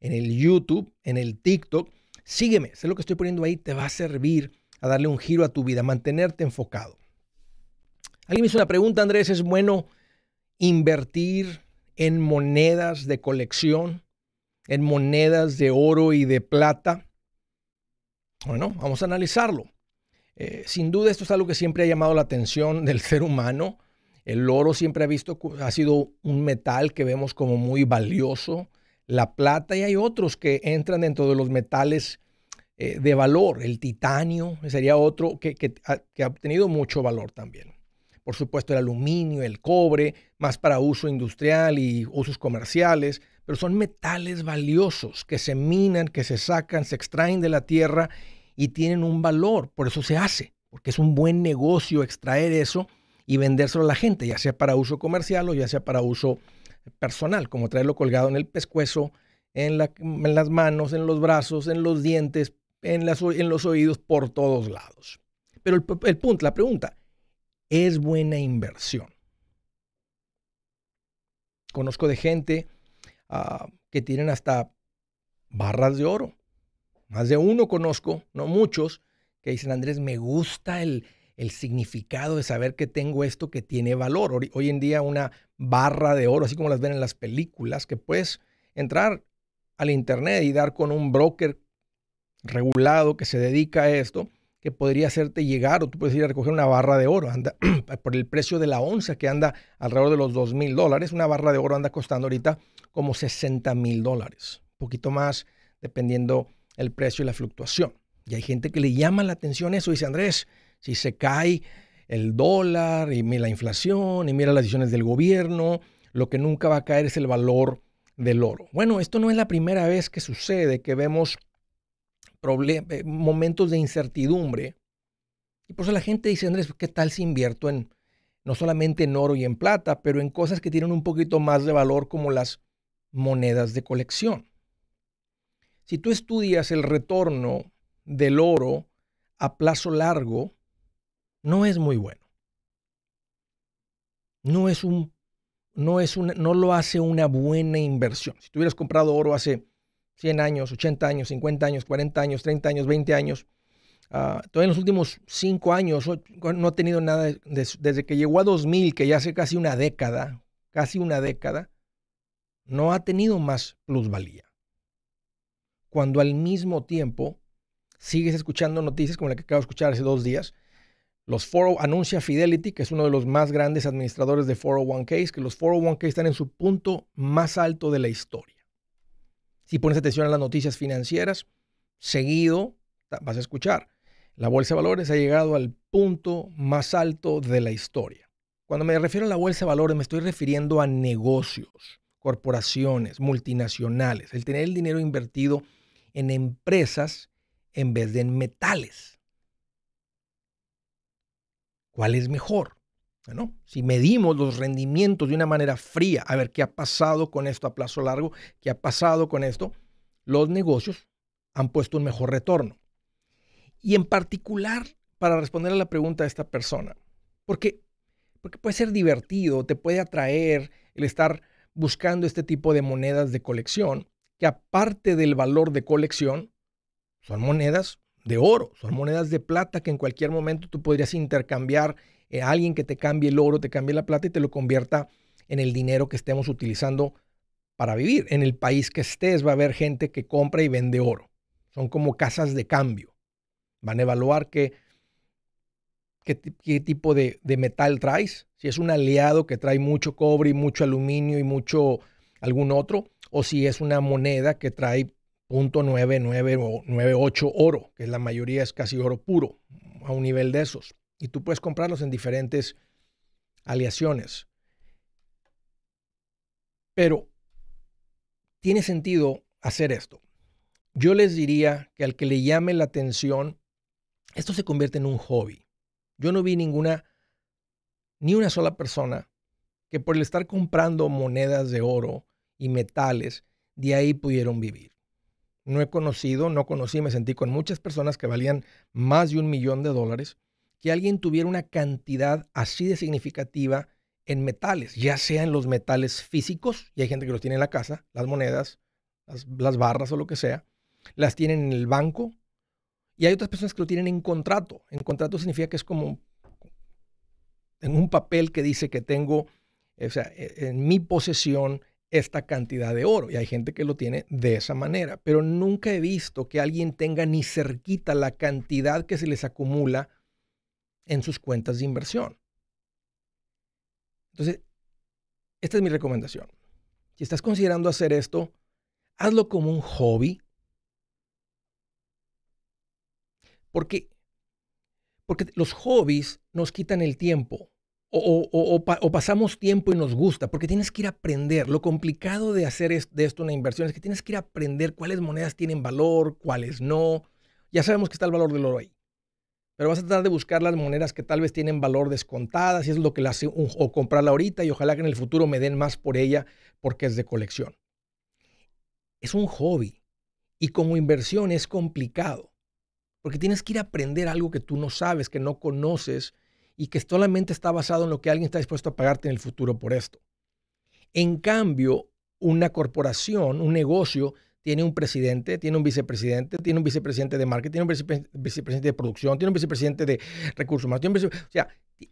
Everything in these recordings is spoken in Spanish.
en el YouTube, en el TikTok. Sígueme, sé lo que estoy poniendo ahí, te va a servir a darle un giro a tu vida, mantenerte enfocado. Alguien me hizo una pregunta, Andrés, ¿es bueno invertir en monedas de colección, en monedas de oro y de plata? Bueno, vamos a analizarlo. Eh, sin duda esto es algo que siempre ha llamado la atención del ser humano. El oro siempre ha, visto, ha sido un metal que vemos como muy valioso, la plata y hay otros que entran dentro de los metales eh, de valor. El titanio sería otro que, ha, que, ha, obtenido mucho valor también. Por supuesto, el aluminio, el cobre, más para uso industrial y usos comerciales, pero son metales valiosos que se minan, que se sacan, se extraen de la tierra y tienen un valor. Por eso se hace, porque es un buen negocio extraer eso y vendérselo a la gente, ya sea para uso comercial o ya sea para uso personal, como traerlo colgado en el pescuezo, en, las manos, en los brazos, en los dientes, en, los oídos, por todos lados. Pero el, punto, la pregunta, ¿es buena inversión? Conozco de gente ah, que tienen hasta barras de oro. Más de uno conozco, no muchos, que dicen, Andrés, me gusta el significado de saber que tengo esto que tiene valor. Hoy, en día una barra de oro, así como las ven en las películas, que puedes entrar al Internet y dar con un broker regulado que se dedica a esto, que podría hacerte llegar o tú puedes ir a recoger una barra de oro, anda por el precio de la onza que anda alrededor de los dos mil dólares, una barra de oro anda costando ahorita como 60 mil dólares, un poquito más dependiendo el precio y la fluctuación. Y hay gente que le llama la atención eso, dice Andrés, si se cae el dólar y mira la inflación y mira las decisiones del gobierno. Lo que nunca va a caer es el valor del oro. Bueno, esto no es la primera vez que sucede que vemos eh, momentos de incertidumbre. Y por eso la gente dice, Andrés, ¿qué tal si invierto en no solamente en oro y en plata, pero en cosas que tienen un poquito más de valor como las monedas de colección? Si tú estudias el retorno del oro a plazo largo, no es muy bueno. No es un, no es un, no lo hace una buena inversión. Si tú hubieras comprado oro hace 100 años, 80 años, 50 años, 40 años, 30 años, 20 años, ah, todavía en los últimos 5 años no ha tenido nada, desde que llegó a 2000, que ya hace casi una década, casi una década, no ha tenido más plusvalía. Cuando al mismo tiempo sigues escuchando noticias como la que acabo de escuchar hace dos días, los Foro anuncia Fidelity, que es uno de los más grandes administradores de 401k, que los 401k están en su punto más alto de la historia. Si pones atención a las noticias financieras, seguido vas a escuchar. La bolsa de valores ha llegado al punto más alto de la historia. Cuando me refiero a la bolsa de valores, me estoy refiriendo a negocios, corporaciones, multinacionales, el tener el dinero invertido en empresas en vez de en metales cuál es mejor. Bueno, si medimos los rendimientos de una manera fría, a ver qué ha pasado con esto a plazo largo, qué ha pasado con esto, los negocios han puesto un mejor retorno. Y en particular, para responder a la pregunta de esta persona, porque, porque puede ser divertido, te puede atraer el estar buscando este tipo de monedas de colección, que aparte del valor de colección, son monedas de oro, son monedas de plata que en cualquier momento tú podrías intercambiar a eh, alguien que te cambie el oro, te cambie la plata y te lo convierta en el dinero que estemos utilizando para vivir. En el país que estés va a haber gente que compra y vende oro. Son como casas de cambio. Van a evaluar qué, qué, tipo de, de, metal traes. Si es un aliado que trae mucho cobre y mucho aluminio y mucho algún otro, o si es una moneda que trae .9998 oro, que la mayoría es casi oro puro, a un nivel de esos. Y tú puedes comprarlos en diferentes aleaciones. Pero tiene sentido hacer esto. Yo les diría que al que le llame la atención, esto se convierte en un hobby. Yo no vi ninguna, ni una sola persona que por el estar comprando monedas de oro y metales, de ahí pudieron vivir no he conocido, no conocí, me sentí con muchas personas que valían más de un millón de dólares, que alguien tuviera una cantidad así de significativa en metales, ya sea en los metales físicos, y hay gente que los tiene en la casa, las monedas, las, barras o lo que sea, las tienen en el banco, y hay otras personas que lo tienen en contrato. En contrato significa que es como, en un papel que dice que tengo, o sea, e, en mi posesión esta cantidad de oro. Y hay gente que lo tiene de esa manera. Pero nunca he visto que alguien tenga ni cerquita la cantidad que se les acumula en sus cuentas de inversión. Entonces, esta es mi recomendación. Si estás considerando hacer esto, hazlo como un hobby. Porque, porque los hobbies nos quitan el tiempo o, pasamos tiempo y nos gusta, porque tienes que ir a aprender. Lo complicado de hacer de esto una inversión es que tienes que ir a aprender cuáles monedas tienen valor, cuáles no. Ya sabemos que está el valor del oro ahí. Pero vas a tratar de buscar las monedas que tal vez tienen valor descontadas y es lo que la hace, o comprarla ahorita y ojalá que en el futuro me den más por ella porque es de colección. Es un hobby y como inversión es complicado porque tienes que ir a aprender algo que tú no sabes, que no conoces y que solamente está basado en lo que alguien está dispuesto a pagarte en el futuro por esto. En cambio, una corporación, un negocio, tiene un presidente, tiene un vicepresidente, tiene un vicepresidente de marketing, tiene un vicepresidente de producción, tiene un vicepresidente de recursos humanos. Tiene o sea,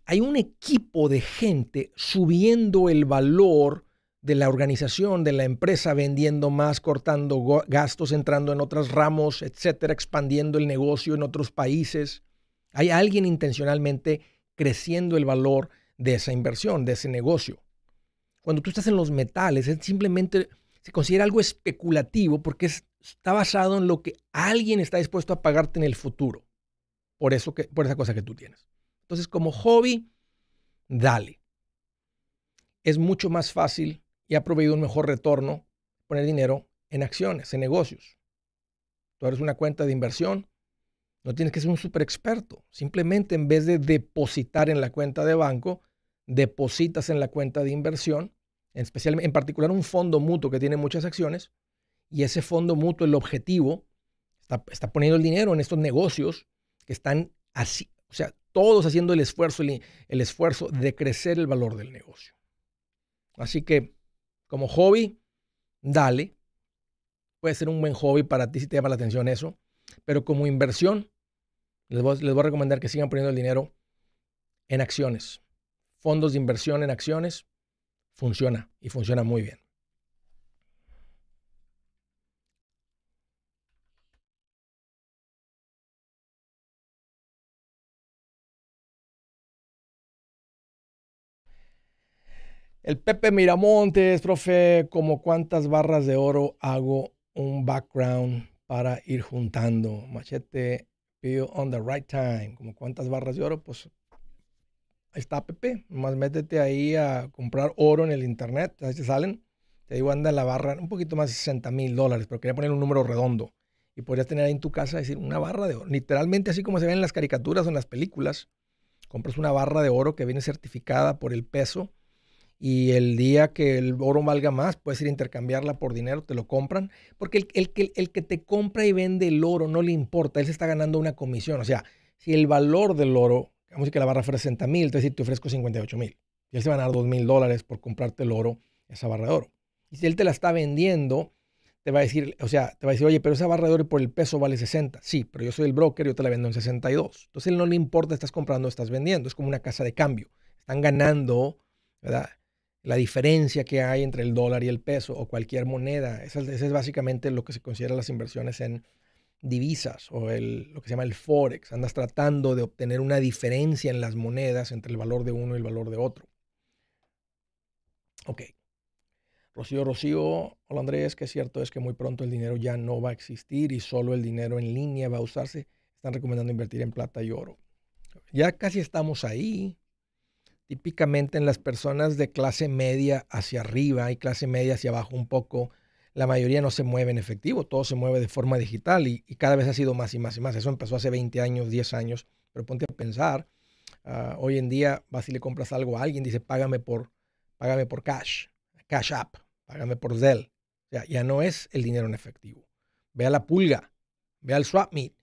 hay un equipo de gente subiendo el valor de la organización, de la empresa, vendiendo más, cortando gastos, entrando en otros ramos, etcétera, expandiendo el negocio en otros países. Hay alguien intencionalmente creciendo el valor de esa inversión, de ese negocio. Cuando tú estás en los metales, es simplemente se considera algo especulativo porque está basado en lo que alguien está dispuesto a pagarte en el futuro por, eso que, por esa cosa que tú tienes. Entonces, como hobby, dale. Es mucho más fácil y ha proveído un mejor retorno poner dinero en acciones, en negocios. Tú eres una cuenta de inversión, no tienes que ser un super experto. Simplemente en vez de depositar en la cuenta de banco, depositas en la cuenta de inversión, en, en particular un fondo mutuo que tiene muchas acciones, y ese fondo mutuo, el objetivo, está, poniendo el dinero en estos negocios que están así, o sea, todos haciendo el esfuerzo, el esfuerzo de crecer el valor del negocio. Así que, como hobby, dale. Puede ser un buen hobby para ti si te llama la atención eso. Pero como inversión, les voy, a recomendar que sigan poniendo el dinero en acciones. Fondos de inversión en acciones funciona y funciona muy bien. El Pepe Miramontes, profe, como cuántas barras de oro hago un background para ir juntando. Machete on the right time. Como cuántas barras de oro, pues está Pepe. Nomás métete ahí a comprar oro en el internet. te salen. Te digo, anda la barra un poquito más de 60 mil dólares, pero quería poner un número redondo. Y podrías tener ahí en tu casa, decir, una barra de oro. Literalmente, así como se ven en las caricaturas o en las películas, compras una barra de oro que viene certificada por el peso y el día que el oro valga más, puedes ir a intercambiarla por dinero, te lo compran, porque el, el, que te compra y vende el oro no le importa, él se está ganando una comisión. O sea, si el valor del oro, digamos que la barra fuera 60 mil, entonces te ofrezco 58 mil, y él se va a ganar 2 mil dólares por comprarte el oro, esa barra de oro. Y si él te la está vendiendo, te va a decir, o sea, te va a decir, oye, pero esa barra de oro por el peso vale 60. Sí, pero yo soy el broker, yo te la vendo en 62. Entonces él no le importa, estás comprando, estás vendiendo, es como una casa de cambio. Están ganando, ¿verdad? la diferencia que hay entre el dólar y el peso o cualquier moneda. Eso, es básicamente lo que se considera las inversiones en divisas o lo que se llama el forex. Andas tratando de obtener una diferencia en las monedas entre el valor de uno y el valor de otro. Ok. Rocío, Rocío, hola Andrés, que cierto es que muy pronto el dinero ya no va a existir y solo el dinero en línea va a usarse. Están recomendando invertir en plata y oro. Ya casi estamos ahí típicamente en las personas de clase media hacia arriba y clase media hacia abajo un poco, la mayoría no se mueve en efectivo, todo se mueve de forma digital y, cada vez ha sido más y más y más. Eso empezó hace 20 años, 10 años, pero ponte a pensar, ah, hoy en día vas y le compras algo a alguien, dice, págame por, por cash, cash app, págame por Zelle. O sea, ya no es el dinero en efectivo. Ve a la pulga, ve al swap meet.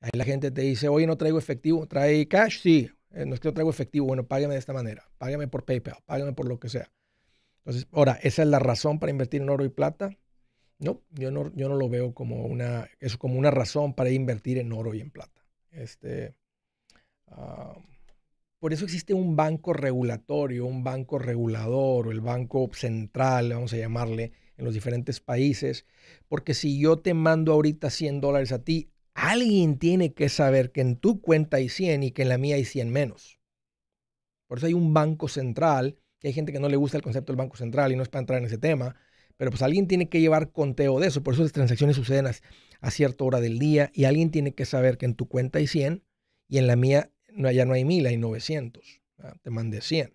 Ahí la gente te dice, oye, no traigo efectivo, trae cash, sí, eh, no es que yo traigo efectivo, bueno, págame de esta manera, págame por PayPal, págame por lo que sea. Entonces, ahora, ¿esa es la razón para invertir en oro y plata? No, yo no, yo no lo veo como una, eso como una razón para invertir en oro y en plata. Este, ah, por eso existe un banco regulatorio, un banco regulador o el banco central, vamos a llamarle, en los diferentes países. Porque si yo te mando ahorita 100 dólares a ti, Alguien tiene que saber que en tu cuenta hay 100 y que en la mía hay 100 menos. Por eso hay un banco central, que hay gente que no le gusta el concepto del banco central y no es para entrar en ese tema, pero pues alguien tiene que llevar conteo de eso. Por eso las transacciones suceden a, cierta hora del día y alguien tiene que saber que en tu cuenta hay 100 y en la mía ya no hay 1000, hay 900. Te mandé 100.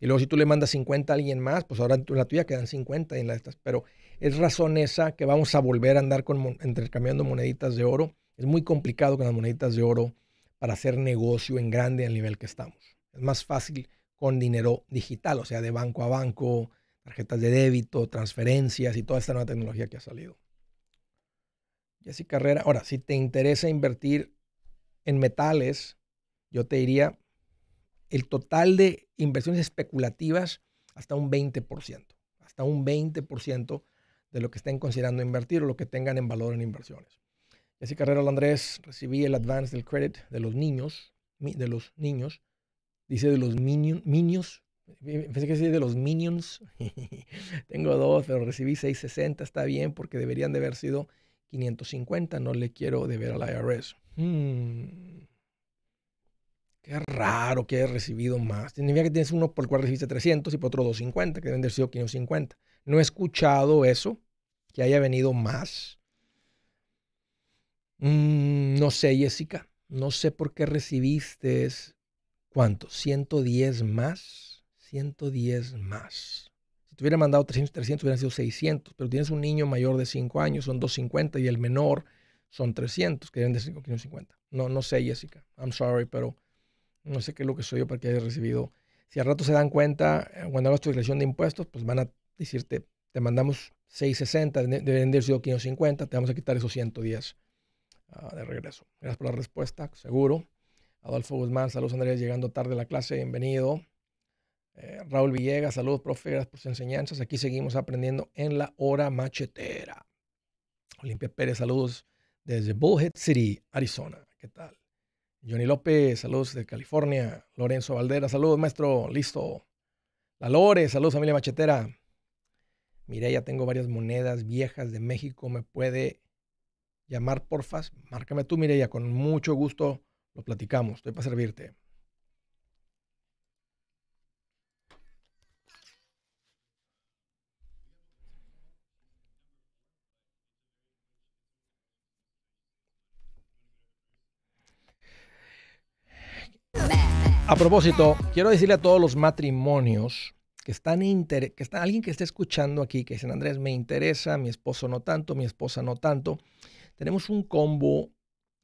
Y luego si tú le mandas 50 a alguien más, pues ahora en la tuya quedan 50 y en la de estas. Pero es razón esa que vamos a volver a andar con, intercambiando moneditas de oro es muy complicado con las moneditas de oro para hacer negocio en grande al nivel que estamos. Es más fácil con dinero digital, o sea, de banco a banco, tarjetas de débito, transferencias y toda esta nueva tecnología que ha salido. Jessica Carrera, ahora, si te interesa invertir en metales, yo te diría el total de inversiones especulativas hasta un 20%, hasta un 20% de lo que estén considerando invertir o lo que tengan en valor en inversiones. Ese Carrera Andrés, recibí el advance del credit de los niños, de los niños, dice de los minions, eh, pensé que sí de los minions, tengo dos, pero recibí 660, está bien, porque deberían de haber sido 550, no le quiero deber al IRS. Hmm. Qué raro que he recibido más. Significa que tienes uno por el cual recibiste 300 y por otro 250, que deben de haber sido 550. No he escuchado eso, que haya venido más. Mm, no sé, Jessica. No sé por qué recibiste. ¿Cuánto? ¿110 más? 110 más. Si te hubiera mandado 300, 300 hubieran sido 600. Pero tienes un niño mayor de 5 años, son 250 y el menor son 300, que deben de 550. No, no sé, Jessica. I'm sorry, pero no sé qué es lo que soy yo para que hayas recibido. Si al rato se dan cuenta, eh, cuando hagas tu declaración de impuestos, pues van a decirte, te mandamos 660, deben de haber sido 550, te vamos a quitar esos 110. Ah, de regreso. Gracias por la respuesta, seguro. Adolfo Guzmán, saludos Andrés, llegando tarde a la clase, bienvenido. Eh, Raúl Villegas, saludos, profe, gracias por sus enseñanzas. Aquí seguimos aprendiendo en la hora machetera. Olimpia Pérez, saludos desde Bullhead City, Arizona. ¿Qué tal? Johnny López, saludos de California. Lorenzo Valdera, saludos, maestro, listo. La Lore, saludos, familia machetera. Mire, ya tengo varias monedas viejas de México, me puede llamar, porfas, márcame tú, Mireya, con mucho gusto lo platicamos, estoy para servirte. A propósito, quiero decirle a todos los matrimonios que están, inter que está alguien que esté escuchando aquí que dicen, Andrés, me interesa, mi esposo no tanto, mi esposa no tanto tenemos un combo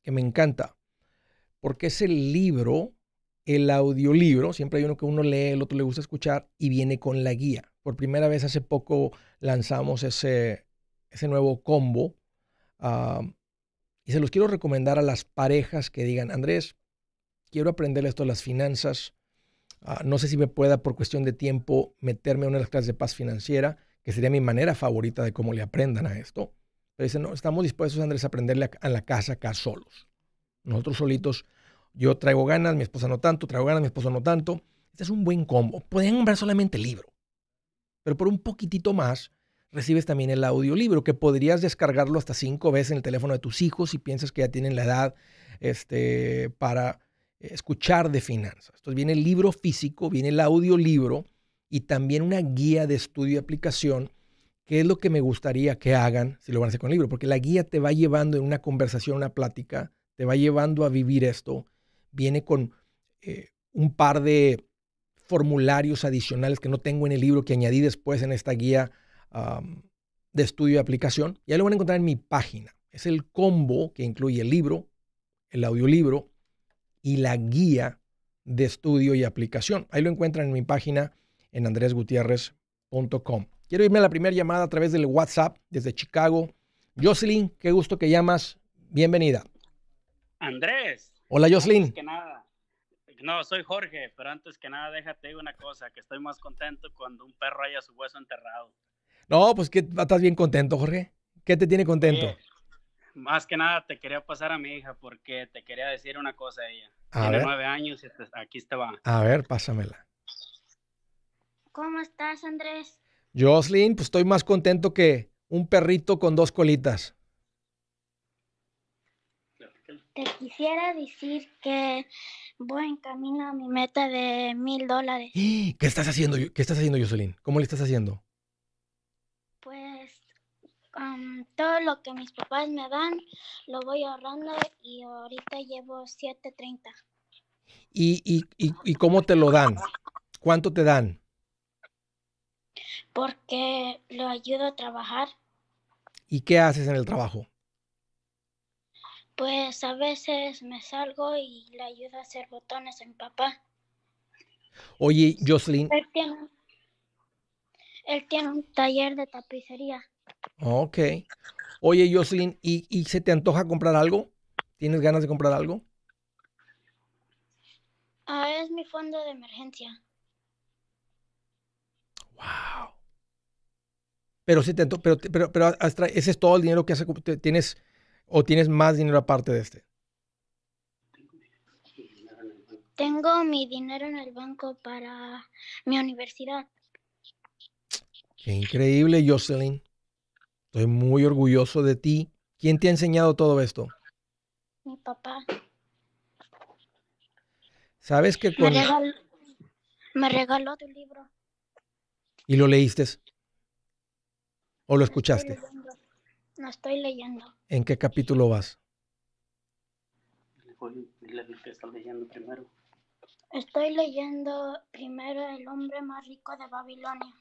que me encanta, porque es el libro, el audiolibro, siempre hay uno que uno lee, el otro le gusta escuchar, y viene con la guía. Por primera vez hace poco lanzamos ese, ese nuevo combo. y se los quiero recomendar a las parejas que digan, Andrés, quiero aprender esto de las finanzas. Ah, no sé si me pueda, por cuestión de tiempo, meterme a una de las clases de paz financiera, que sería mi manera favorita de cómo le aprendan a esto no, estamos dispuestos, Andrés, a aprenderle a, la casa acá solos. Nosotros solitos, yo traigo ganas, mi esposa no tanto, traigo ganas, mi esposa no tanto. Este es un buen combo. Pueden comprar solamente el libro. Pero por un poquitito más, recibes también el audiolibro, que podrías descargarlo hasta cinco veces en el teléfono de tus hijos si piensas que ya tienen la edad este, para escuchar de finanzas. Entonces viene el libro físico, viene el audiolibro y también una guía de estudio y aplicación qué es lo que me gustaría que hagan si lo van a hacer con el libro, porque la guía te va llevando en una conversación, una plática, te va llevando a vivir esto, viene con eh, un par de formularios adicionales que no tengo en el libro que añadí después en esta guía de estudio y aplicación. Ya lo van a encontrar en mi página. Es el combo que incluye el libro, el audiolibro y la guía de estudio y aplicación. Ahí lo encuentran en mi página en andresgutierrez.com. Quiero irme a la primera llamada a través del WhatsApp desde Chicago. Jocelyn, qué gusto que llamas. Bienvenida. Andrés. Hola, Jocelyn. Antes que nada. No, soy Jorge, pero antes que nada, déjate una cosa, que estoy más contento cuando un perro haya su hueso enterrado. No, pues que estás bien contento, Jorge. ¿Qué te tiene contento? más que nada te quería pasar a mi hija porque te quería decir una cosa a ella. Tiene nueve años y aquí estaba. A ver, pásamela. ¿Cómo estás, Andrés? Jocelyn, pues estoy más contento que un perrito con dos colitas. Te quisiera decir que voy en camino a mi meta de mil dólares. ¿Qué estás haciendo? ¿Qué estás haciendo, Jocelyn? ¿Cómo le estás haciendo? Pues todo lo que mis papás me dan lo voy ahorrando y ahorita llevo 7.30. ¿Y, y cómo te lo dan? ¿Cuánto te dan? porque lo ayudo a trabajar. ¿Y qué haces en el trabajo? Pues a veces me salgo y le ayudo a hacer botones a mi papá. Oye, Jocelyn. Él tiene, un taller de tapicería. Ok. Oye, Jocelyn, ¿y, se te antoja comprar algo? ¿Tienes ganas de comprar algo? Ah, es mi fondo de emergencia. Wow. Pero, sí pero, pero, pero ese es todo el dinero que has, tienes o tienes más dinero aparte de este. Tengo mi dinero en el banco para mi universidad. Qué increíble, Jocelyn. Estoy muy orgulloso de ti. ¿Quién te ha enseñado todo esto? Mi papá. ¿Sabes qué? con... me, regaló, me regaló tu libro. ¿Y lo leíste? ¿O lo escuchaste? No estoy leyendo. ¿En qué capítulo vas? Estoy leyendo primero El hombre más rico de Babilonia.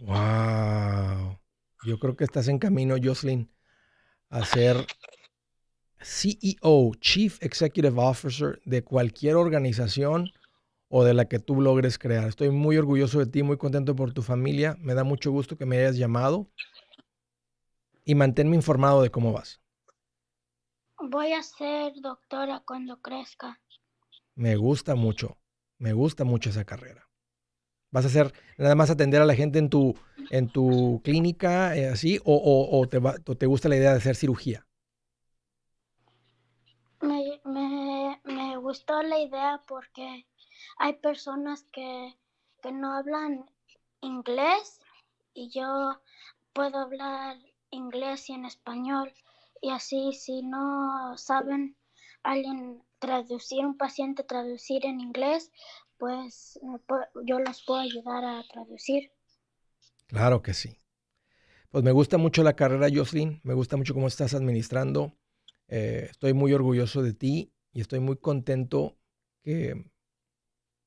Wow. Yo creo que estás en camino, Jocelyn, a ser CEO, Chief Executive Officer de cualquier organización o de la que tú logres crear. Estoy muy orgulloso de ti, muy contento por tu familia. Me da mucho gusto que me hayas llamado y manténme informado de cómo vas. Voy a ser doctora cuando crezca. Me gusta mucho, me gusta mucho esa carrera. ¿Vas a hacer nada más atender a la gente en tu, en tu clínica, eh, así, o, te te gusta la idea de hacer cirugía? Me, gustó la idea porque hay personas que, que no hablan inglés y yo puedo hablar inglés y en español. Y así, si no saben alguien traducir, un paciente traducir en inglés, pues eh, yo los puedo ayudar a traducir. Claro que sí. Pues me gusta mucho la carrera, Jocelyn. Me gusta mucho cómo estás administrando. Eh, estoy muy orgulloso de ti y estoy muy contento que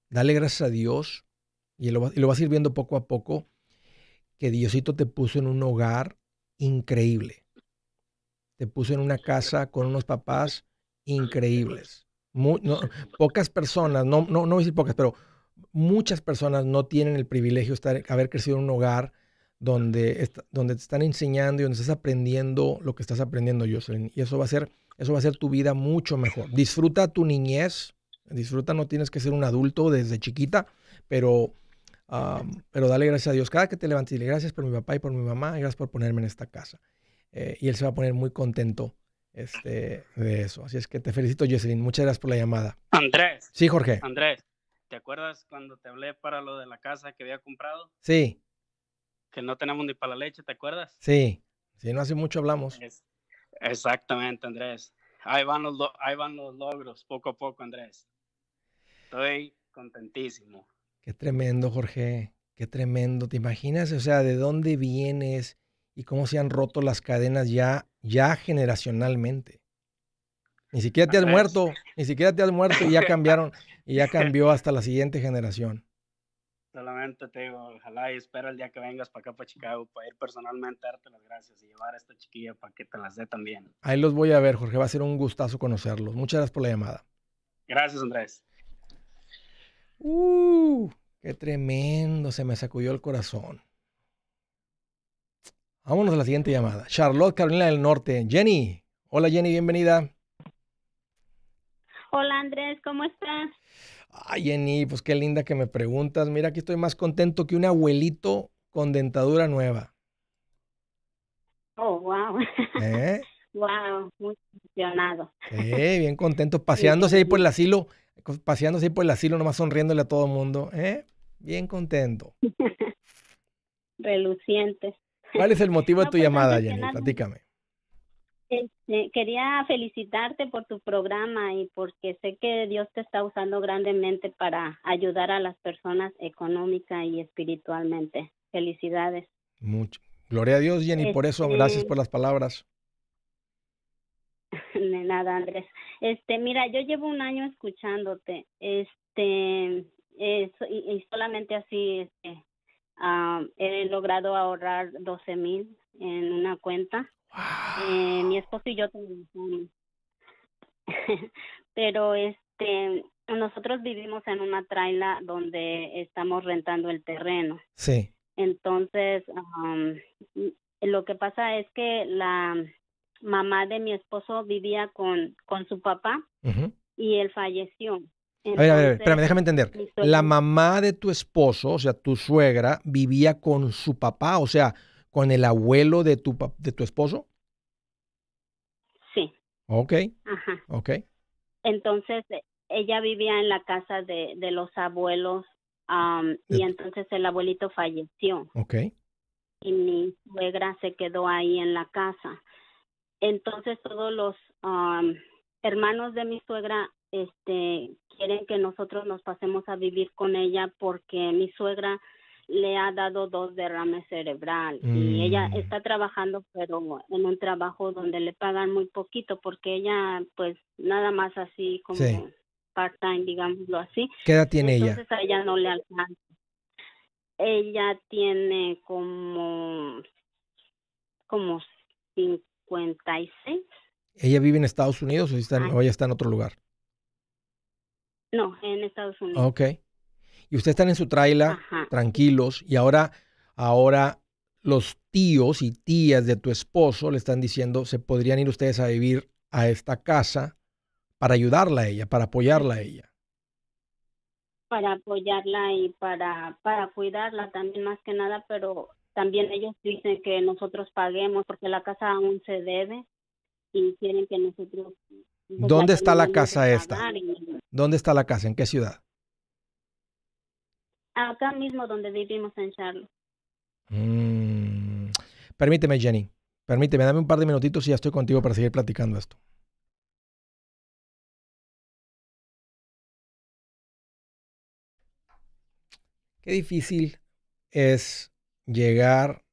dale gracias a Dios y lo, y lo vas a ir viendo poco a poco que Diosito te puso en un hogar increíble. Te puso en una casa con unos papás increíbles. pocas personas, no, no, no voy a decir pocas, pero muchas personas no tienen el privilegio de estar, haber crecido en un hogar donde, donde te están enseñando y donde estás aprendiendo lo que estás aprendiendo, Jocelyn. Y eso va a ser, eso va a ser tu vida mucho mejor. Disfruta tu niñez, disfruta, no tienes que ser un adulto desde chiquita, pero pero dale gracias a Dios. Cada que te levantes, dile gracias por mi papá y por mi mamá, y gracias por ponerme en esta casa. Eh, y él se va a poner muy contento este, de eso. Así es que te felicito, Jocelyn. Muchas gracias por la llamada. Andrés. Sí, Jorge. Andrés, ¿te acuerdas cuando te hablé para lo de la casa que había comprado? Sí. Que no tenemos ni para la leche, ¿te acuerdas? Sí. Sí, no hace mucho hablamos. exactamente, Andrés. los, ahí van los logros, poco a poco, Andrés. Estoy contentísimo. Qué tremendo, Jorge. Qué tremendo. ¿Te imaginas? O sea, de dónde vienes y cómo se han roto las cadenas ya, ya generacionalmente. Ni siquiera te has muerto, ni siquiera te has muerto y ya cambiaron, y ya cambió hasta la siguiente generación. Solamente te digo, ojalá y espero el día que vengas para acá, para Chicago, para ir personalmente a darte las gracias y llevar a esta chiquilla para que te las dé también. Ahí los voy a ver, Jorge. Va a ser un gustazo conocerlos. Muchas gracias por la llamada. Gracias, Andrés. Uh, qué tremendo, se me sacudió el corazón. Vámonos a la siguiente llamada. Charlotte, Carolina del Norte. Jenny. Hola Jenny, bienvenida. Hola Andrés, ¿cómo estás? Ay Jenny, pues qué linda que me preguntas. Mira, aquí estoy más contento que un abuelito con dentadura nueva. Oh, wow. ¿Eh? Wow, muy emocionado. Sí, bien contento, paseándose ahí por el asilo paseando así por el asilo, nomás sonriéndole a todo el mundo, ¿eh? Bien contento. Reluciente. ¿Cuál es el motivo de tu pues, llamada, Jenny? Platícame. Este, quería felicitarte por tu programa y porque sé que Dios te está usando grandemente para ayudar a las personas económica y espiritualmente. Felicidades. Mucho. Gloria a Dios, Jenny, por eso. Este Gracias por las palabras de nada, Andrés. Este, mira, yo llevo un año escuchándote, este, y, solamente así, este, ah, he logrado ahorrar doce mil en una cuenta. Eh, mi esposo y yo tenemos Pero, este, nosotros vivimos en una traila donde estamos rentando el terreno. Sí. Entonces, lo que pasa es que la mamá de mi esposo vivía con, con su papá y él falleció. a ver, espérame, déjame entender. La mamá de tu esposo, o sea, tu suegra, vivía con su papá, o sea, con el abuelo de tu, de tu esposo. Sí. Ok. Ajá. Ok. Entonces, eh, ella vivía en la casa de, de los abuelos y entonces el abuelito falleció. Ok. Y mi suegra se quedó ahí en la casa. Entonces todos los um, hermanos de mi suegra este, quieren que nosotros nos pasemos a vivir con ella porque mi suegra le ha dado dos derrames cerebral y mm. ella está trabajando pero en un trabajo donde le pagan muy poquito porque ella pues nada más así como part-time digámoslo así. ¿Qué edad tiene ella? Entonces a ella no le alcanza. Ella tiene como como 56. ¿Ella vive en Estados Unidos o, está ah. ella está en otro lugar? No, en Estados Unidos. Ok. Y ustedes están en su traila, tranquilos, y ahora, ahora los tíos y tías de tu esposo le están diciendo, se podrían ir ustedes a vivir a esta casa para ayudarla a ella, para apoyarla a ella. Para apoyarla y para, para cuidarla también más que nada, pero también ellos dicen que nosotros paguemos porque la casa aún se debe y quieren que nosotros... Pues, ¿Dónde está la casa esta? ¿Dónde está la casa? ¿En qué ciudad? Acá mismo donde vivimos en Charlotte. Mm, permíteme, Jenny. Permíteme, dame un par de minutitos y ya estoy contigo para seguir platicando esto. Qué difícil es llegar,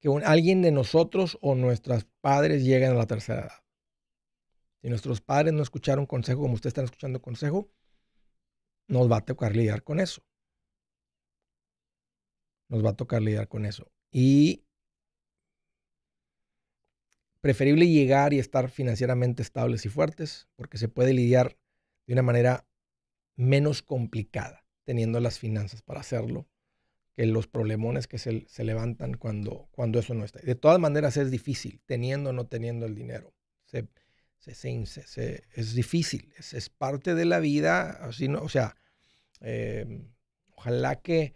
que alguien de nosotros o nuestros padres lleguen a la tercera edad. Si nuestros padres no escucharon consejo como ustedes están escuchando consejo, nos va a tocar lidiar con eso. Nos va a tocar lidiar con eso. Y preferible llegar y estar financieramente estables y fuertes, porque se puede lidiar de una manera menos complicada, teniendo las finanzas para hacerlo que los problemones que se, levantan cuando, cuando eso no está. De todas maneras es difícil, teniendo o no teniendo el dinero. Se, se, es difícil, es, parte de la vida. Así no, o sea, em, ojalá que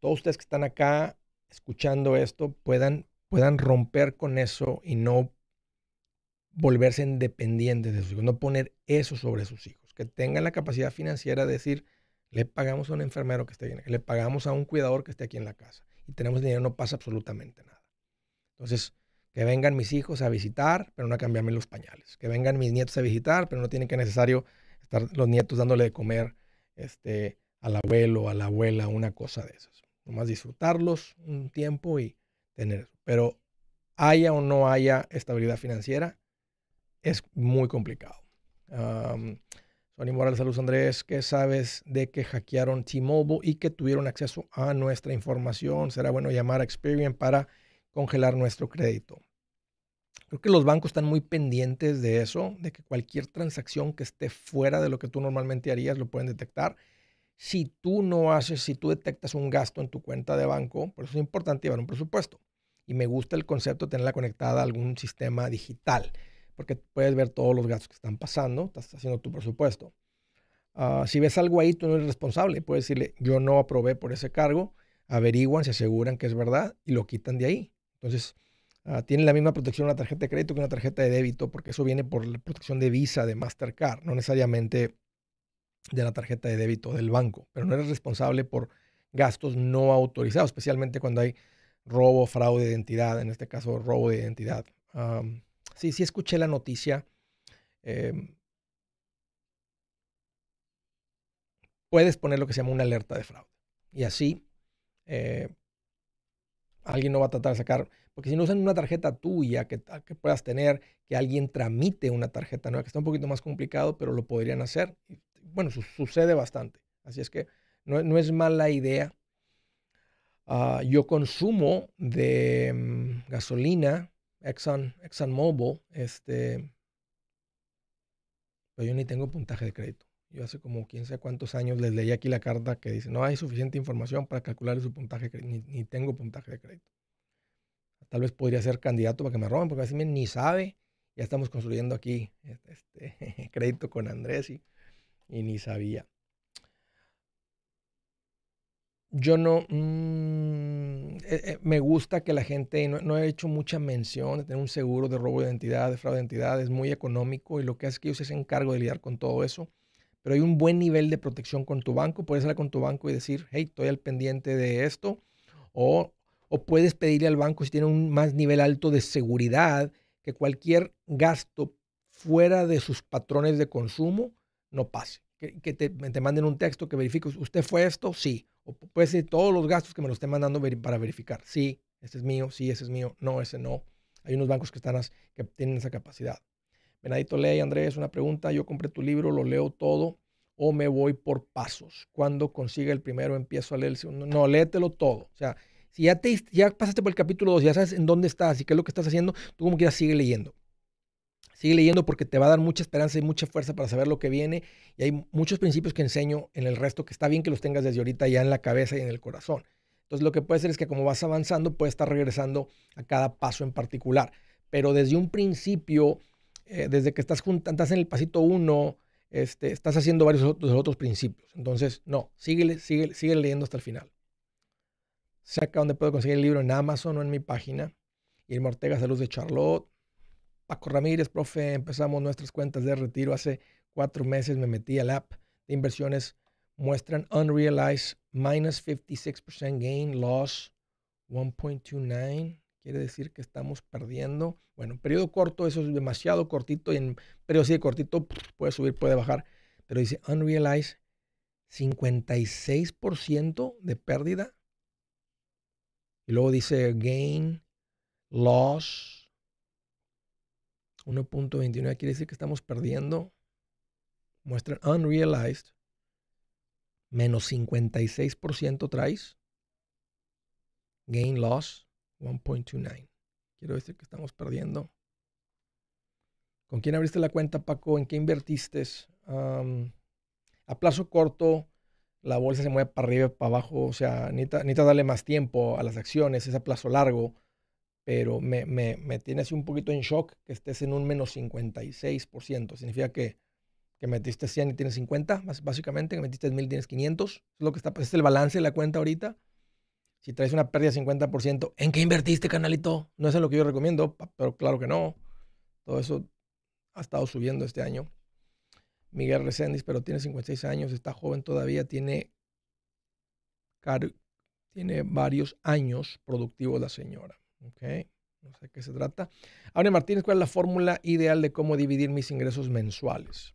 todos ustedes que están acá escuchando esto puedan, puedan romper con eso y no volverse independientes de sus hijos, no poner eso sobre sus hijos, que tengan la capacidad financiera de decir, le pagamos a un enfermero que esté aquí, le pagamos a un cuidador que esté aquí en la casa y tenemos dinero, no pasa absolutamente nada. Entonces, que vengan mis hijos a visitar, pero no a cambiarme los pañales. Que vengan mis nietos a visitar, pero no tienen que necesario estar los nietos dándole de comer este, al abuelo, a la abuela, una cosa de esas. Nomás disfrutarlos un tiempo y tener eso. Pero haya o no haya estabilidad financiera, es muy complicado. Sonny Morales, saludos Andrés. ¿Qué sabes de que hackearon T-Mobile y que tuvieron acceso a nuestra información? Será bueno llamar a Experian para congelar nuestro crédito. Creo que los bancos están muy pendientes de eso, de que cualquier transacción que esté fuera de lo que tú normalmente harías lo pueden detectar. Si tú no haces, si tú detectas un gasto en tu cuenta de banco, por eso es importante llevar un presupuesto. Y me gusta el concepto de tenerla conectada a algún sistema digital porque puedes ver todos los gastos que están pasando, estás haciendo tu presupuesto. Ah, si ves algo ahí, tú no eres responsable. Puedes decirle, yo no aprobé por ese cargo, averiguan, se aseguran que es verdad y lo quitan de ahí. Entonces, uh, ah, tiene la misma protección una tarjeta de crédito que una tarjeta de débito, porque eso viene por la protección de Visa, de Mastercard, no necesariamente de la tarjeta de débito del banco. Pero no eres responsable por gastos no autorizados, especialmente cuando hay robo, fraude de identidad, en este caso robo de identidad. Sí, sí escuché la noticia. Em puedes poner lo que se llama una alerta de fraude. Y así eh, alguien no va a tratar de sacar, porque si no usan una tarjeta tuya ah, que, puedas tener, que alguien tramite una tarjeta nueva, que está un poquito más complicado, pero lo podrían hacer. bueno, sucede bastante. Así es que no, es mala idea. Ah, yo consumo de mm, gasolina Exxon, ExxonMobil, este, pues, yo ni tengo puntaje de crédito. Yo hace como quién sabe cuántos años les leí aquí la carta que dice, no hay suficiente información para calcular su puntaje de crédito, ni, tengo puntaje de crédito. Tal vez podría ser candidato para que me roben, porque así me ni sabe. Ya estamos construyendo aquí este, crédito con Andrés y ni sabía yo no mm, eh, eh, me gusta que la gente, no, he hecho mucha mención de tener un seguro de robo de identidad, de fraude de identidad, es muy económico y lo que hace es que ellos se encargo de lidiar con todo eso. Pero hay un buen nivel de protección con tu banco, puedes hablar con tu banco y decir, hey, estoy al pendiente de esto. O, o puedes pedirle al banco si tiene un más nivel alto de seguridad que cualquier gasto fuera de sus patrones de consumo no pase. Que, te, te manden un texto que verifique, ¿usted fue esto? Sí o puede ser todos los gastos que me lo estén mandando para verificar. Sí, este es mío, sí, ese es mío, no, ese no. Hay unos bancos que, están que tienen esa capacidad. Benadito Ley, Andrés, una pregunta. Yo compré tu libro, lo leo todo o me voy por pasos. Cuando consiga el primero, empiezo a leer el segundo. No, léetelo todo. O sea, si ya, te, ya pasaste por el capítulo 2, ya sabes en dónde estás y qué es lo que estás haciendo, tú como quieras sigue leyendo. Sigue leyendo porque te va a dar mucha esperanza y mucha fuerza para saber lo que viene. Y hay muchos principios que enseño en el resto que está bien que los tengas desde ahorita ya en la cabeza y en el corazón. Entonces lo que puede ser es que como vas avanzando, puedes estar regresando a cada paso en particular. Pero desde un principio, eh, desde que estás, en el pasito uno, este, estás haciendo varios otros, otros principios. Entonces, no, síguele, sigue, sigue leyendo hasta el final. Saca donde puedo conseguir el libro en Amazon o en mi página. Irma Ortega, Salud de Charlotte. Paco Ramírez, profe, empezamos nuestras cuentas de retiro hace cuatro meses, me metí al app de inversiones, muestran unrealized minus 56% gain, loss 1.29. Quiere decir que estamos perdiendo. Bueno, periodo corto, eso es demasiado cortito y en periodo así de cortito puede subir, puede bajar. Pero dice unrealized 56% de pérdida. Y luego dice gain, loss 1.29 quiere decir que estamos perdiendo muestra unrealized menos 56% traes gain loss 1.29 quiero decir que estamos perdiendo con quién abriste la cuenta Paco en qué invertiste um, a plazo corto la bolsa se mueve para arriba para abajo o sea necesitas darle más tiempo a las acciones es a plazo largo pero me, me, tiene así un poquito en shock que estés en un menos 56%. Significa que, metiste 100 y tienes 50, básicamente, que metiste 1000 y tienes 500. es lo que está, el balance de la cuenta ahorita. Si traes una pérdida de 50%, ¿en qué invertiste, canalito? No es en lo que yo recomiendo, pero claro que no. Todo eso ha estado subiendo este año. Miguel Reséndiz, pero tiene 56 años, está joven todavía, tiene, tiene varios años productivos la señora. Ok, no sé de qué se trata. Abre Martínez, ¿cuál es la fórmula ideal de cómo dividir mis ingresos mensuales?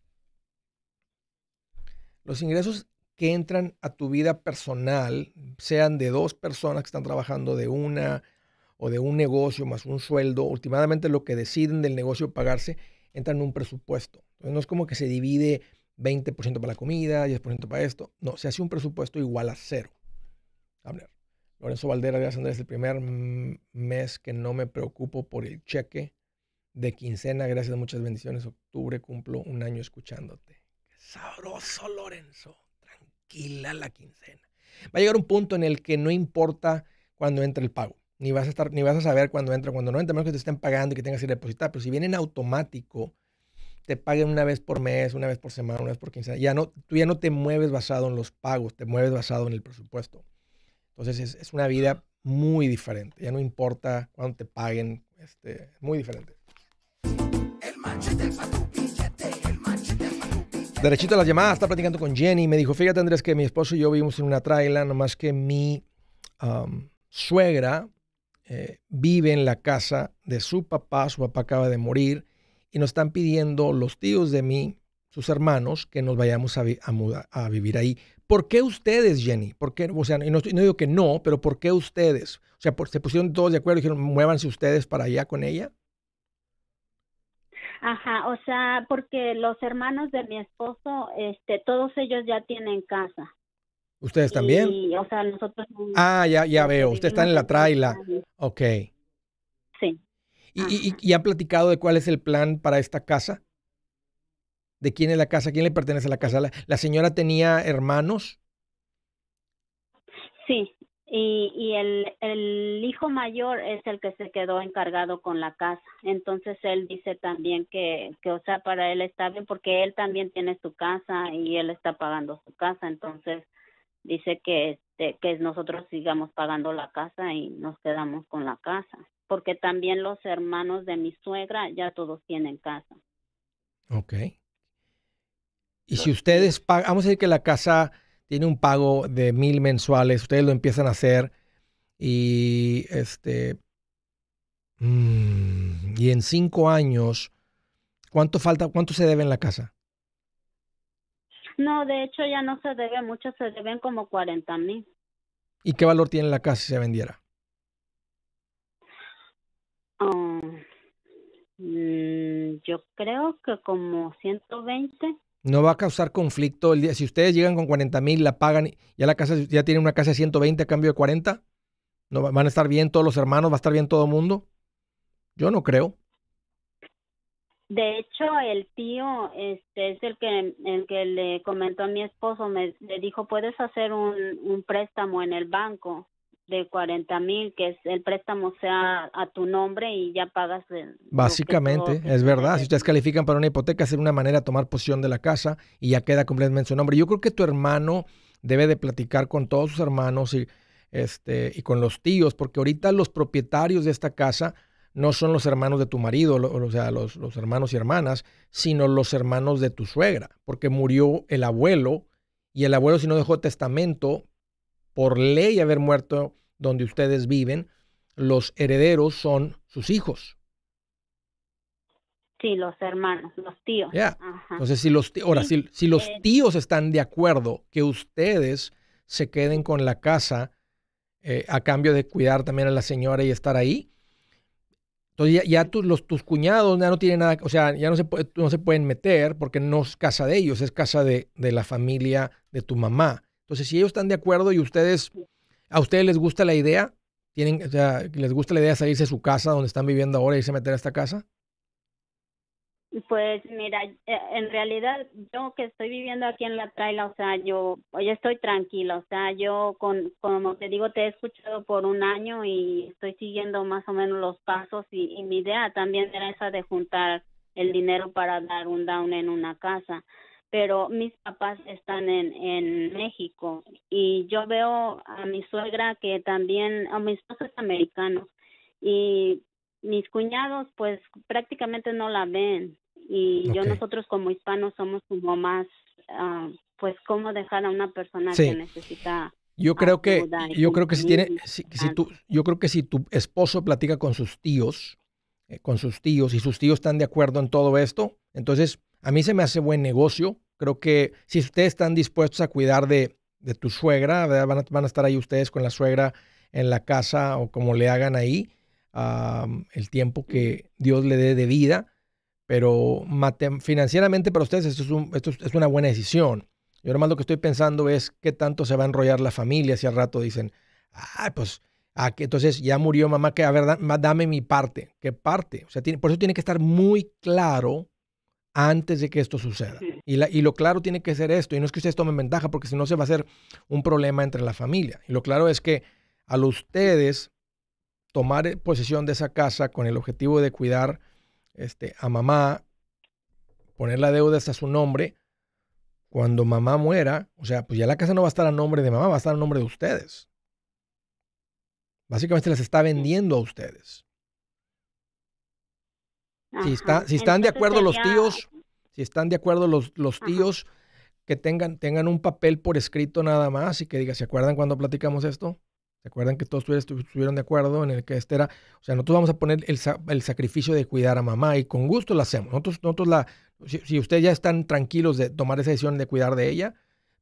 Los ingresos que entran a tu vida personal, sean de dos personas que están trabajando, de una o de un negocio más un sueldo, últimamente lo que deciden del negocio pagarse, entran en un presupuesto. Entonces no es como que se divide 20% para la comida, 10% para esto. No, se hace un presupuesto igual a cero. Abner. Lorenzo Valdera, gracias Andrés, el primer mes que no me preocupo por el cheque de quincena. Gracias, muchas bendiciones. Octubre cumplo un año escuchándote. Qué sabroso, Lorenzo. Tranquila la quincena. Va a llegar un punto en el que no importa cuando entre el pago. Ni vas a, estar, ni vas a saber cuando entra, cuando no entra, menos que te estén pagando y que tengas que depositar. Pero si vienen en automático, te paguen una vez por mes, una vez por semana, una vez por quincena. Ya no, tú ya no te mueves basado en los pagos, te mueves basado en el presupuesto. Entonces es, una vida muy diferente. Ya no importa cuándo te paguen, este, muy diferente. Derechito a las llamadas, está platicando con Jenny. Me dijo, fíjate Andrés que mi esposo y yo vivimos en una traila, nomás que mi suegra eh, vive en la casa de su papá, su papá acaba de morir, y nos están pidiendo los tíos de mí, sus hermanos, que nos vayamos a vivir ahí. ¿Por qué ustedes, Jenny? ¿Por O sea, no, digo que no, pero ¿por qué ustedes? O sea, se pusieron todos de acuerdo y dijeron, muévanse ustedes para allá con ella. Ajá, o sea, porque los hermanos de mi esposo, este, todos ellos ya tienen casa. ¿Ustedes también? Sí, o sea, nosotros. Ah, ya, ya veo. Ustedes están en la traila. Ok. Sí. ¿Y, y, y han platicado de cuál es el plan para esta casa? de quién es la casa, quién le pertenece a la casa. ¿La, señora tenía hermanos? Sí, y, el, hijo mayor es el que se quedó encargado con la casa. Entonces él dice también que, o sea, para él está bien porque él también tiene su casa y él está pagando su casa. Entonces dice que, este, que nosotros sigamos pagando la casa y nos quedamos con la casa. Porque también los hermanos de mi suegra ya todos tienen casa. Okay. Y si ustedes pagan, vamos a decir que la casa tiene un pago de mil mensuales, ustedes lo empiezan a hacer y este mm, y en cinco años, ¿cuánto falta, cuánto se debe en la casa? No, de hecho ya no se debe mucho, se deben como 40 mil. ¿Y qué valor tiene la casa si se vendiera? Ah, mm, yo creo que como 120. No va a causar conflicto el día. Si ustedes llegan con 40 mil, la pagan, ya la casa, ya tiene una casa de 120 a cambio de 40, ¿no? van a estar bien todos los hermanos, va a estar bien todo el mundo. Yo no creo. De hecho, el tío este, es el que, el que le comentó a mi esposo, me le dijo, puedes hacer un, un préstamo en el banco de 40 mil, que es el préstamo sea a tu nombre y ya pagas. Básicamente, es verdad. Si ustedes califican para una hipoteca, es una manera de tomar posición de la casa y ya queda completamente su nombre. Yo creo que tu hermano debe de platicar con todos sus hermanos y, este, y con los tíos, porque ahorita los propietarios de esta casa no son los hermanos de tu marido, o sea, los, los hermanos y hermanas, sino los hermanos de tu suegra, porque murió el abuelo y el abuelo si no dejó testamento, por ley haber muerto donde ustedes viven, los herederos son sus hijos. Sí, los hermanos, los tíos. Entonces, si los, tíos, ahora, si, los eh. tíos están de acuerdo que ustedes se queden con la casa eh, a cambio de cuidar también a la señora y estar ahí, entonces ya, tus, los, tus cuñados ya no tienen nada, o sea, ya no se, no se pueden meter porque no es casa de ellos, es casa de, de la familia de tu mamá. Entonces, si ellos están de acuerdo y ustedes, a ustedes les gusta la idea, tienen, o sea, les gusta la idea de salirse de su casa donde están viviendo ahora y irse a meter a esta casa. Pues mira, eh, en realidad yo que estoy viviendo aquí en la traila, o sea, yo, yo estoy tranquila, o sea, yo con, como te digo, te he escuchado por un año y estoy siguiendo más o menos los pasos y mi idea también era esa de juntar el dinero para dar un down en una casa pero mis papás están en, en México y yo veo a mi suegra que también, a mis esposo es americano y mis cuñados pues prácticamente no la ven y yo nosotros como hispanos somos como más ah, pues cómo dejar a una persona que necesita yo creo que yo creo que si tiene si, tú, yo creo que si tu esposo platica con sus tíos eh, con sus tíos y sus tíos están de acuerdo en todo esto entonces a mí se me hace buen negocio. Creo que si ustedes están dispuestos a cuidar de, tu suegra, van a, estar ahí ustedes con la suegra en la casa o como le hagan ahí, el tiempo que Dios le dé de vida. Pero financieramente para ustedes esto es, una buena decisión. Yo nomás lo que estoy pensando es qué tanto se va a enrollar la familia si al rato dicen, ah, pues entonces ya murió mamá, que a ver, dame mi parte. ¿Qué parte? tiene, por eso tiene que estar muy claro antes de que esto suceda. Y, y, lo claro tiene que ser esto, y no es que ustedes tomen ventaja, porque si no se va a hacer un problema entre la familia. Y lo claro es que a ustedes tomar eh, posesión de esa casa con el objetivo de cuidar este, a mamá, poner la deuda hasta su nombre, cuando mamá muera, o sea, pues ya la casa no va a estar a nombre de mamá, va a estar a nombre de ustedes. Básicamente les está vendiendo a ustedes. Si, si están de acuerdo los tíos, si están de acuerdo los, los tíos, que tengan, tengan un papel por escrito nada más y que diga, ¿se acuerdan cuando platicamos esto? ¿Se acuerdan que todos estuvieron de acuerdo en el que este era? O sea, nosotros vamos a poner el, sacrificio de cuidar a mamá y con gusto lo hacemos. Nosotros, nosotros la, si, si, ustedes ya están tranquilos de tomar esa decisión de cuidar de ella,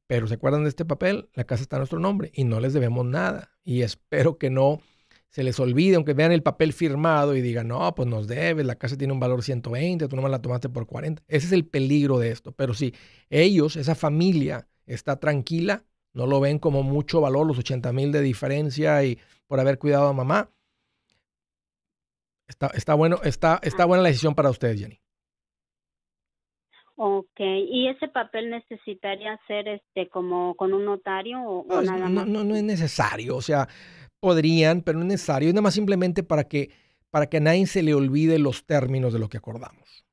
pero se acuerdan de este papel, la casa está a nuestro nombre y no les debemos nada. Y espero que no se les olvide, aunque vean el papel firmado y digan, no, pues nos debes, la casa tiene un valor 120, tú nomás la tomaste por 40. Ese es el peligro de esto. Pero si ellos, esa familia, está tranquila, no lo ven como mucho valor, los 80 mil de diferencia y por haber cuidado a mamá. Está, está, bueno, está, está ah. buena la decisión para ustedes, Jenny. Ok, ¿y ese papel necesitaría ser este como con un notario o, nada más? No, no, no, es necesario, o sea, podrían, pero no es necesario. Es nada más simplemente para que, para que a nadie se le olvide los términos de lo que acordamos.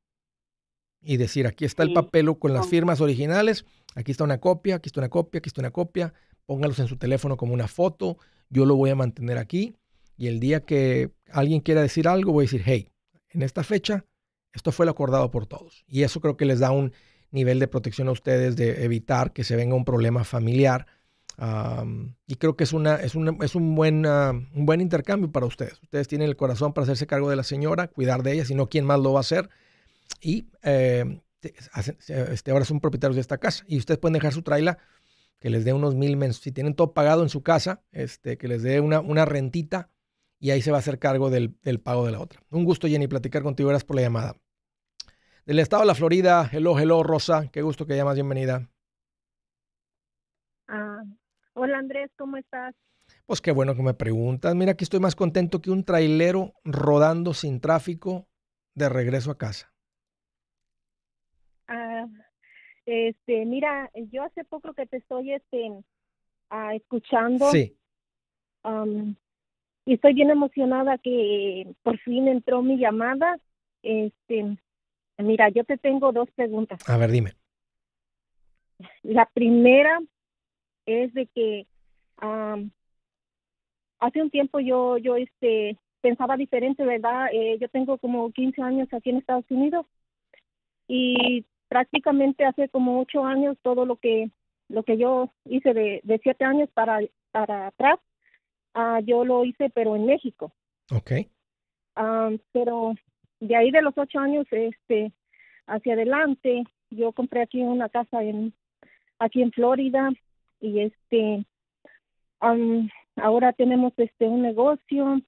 Y decir, aquí está el papel con las firmas originales, aquí está una copia, aquí está una copia, aquí está una copia, póngalos en su teléfono como una foto, yo lo voy a mantener aquí. Y el día que alguien quiera decir algo, voy a decir, hey, en esta fecha, esto fue lo acordado por todos. Y eso creo que les da un nivel de protección a ustedes de evitar que se venga un problema familiar y creo que es, una, es, es un, buen, ah, un buen intercambio para ustedes. Ustedes tienen el corazón para hacerse cargo de la señora, cuidar de ella, si no, ¿quién más lo va a hacer? Y eh, eh, este, ahora son propietarios de esta casa. Y ustedes pueden dejar su traila, que les dé unos mil mens Si tienen todo pagado en su casa, este, que les dé una, una rentita y ahí se va a hacer cargo del, pago de la otra. Un gusto, Jenny, platicar contigo. Gracias por la llamada. Del estado de la Florida, hello, hello, Rosa. Qué gusto que llamas. Bienvenida. Ah, Hola Andrés, ¿cómo estás? Pues qué bueno que me preguntas. Mira, aquí estoy más contento que un trailero rodando sin tráfico de regreso a casa. Ah, este, mira, yo hace poco que te estoy este, ah, escuchando. Sí. y estoy bien emocionada que por fin entró mi llamada. Este, mira, yo te tengo dos preguntas. A ver, dime. La primera, es de que hace un tiempo yo, yo este, pensaba diferente, ¿verdad? Eh, yo tengo como 15 años aquí en Estados Unidos y prácticamente hace como 8 años todo lo que lo que yo hice de, de 7 años para, para atrás, ah, yo lo hice pero en México. Ok. pero de ahí de los 8 años este hacia adelante, yo compré aquí una casa en aquí en Florida, y este um, ahora tenemos este un negocio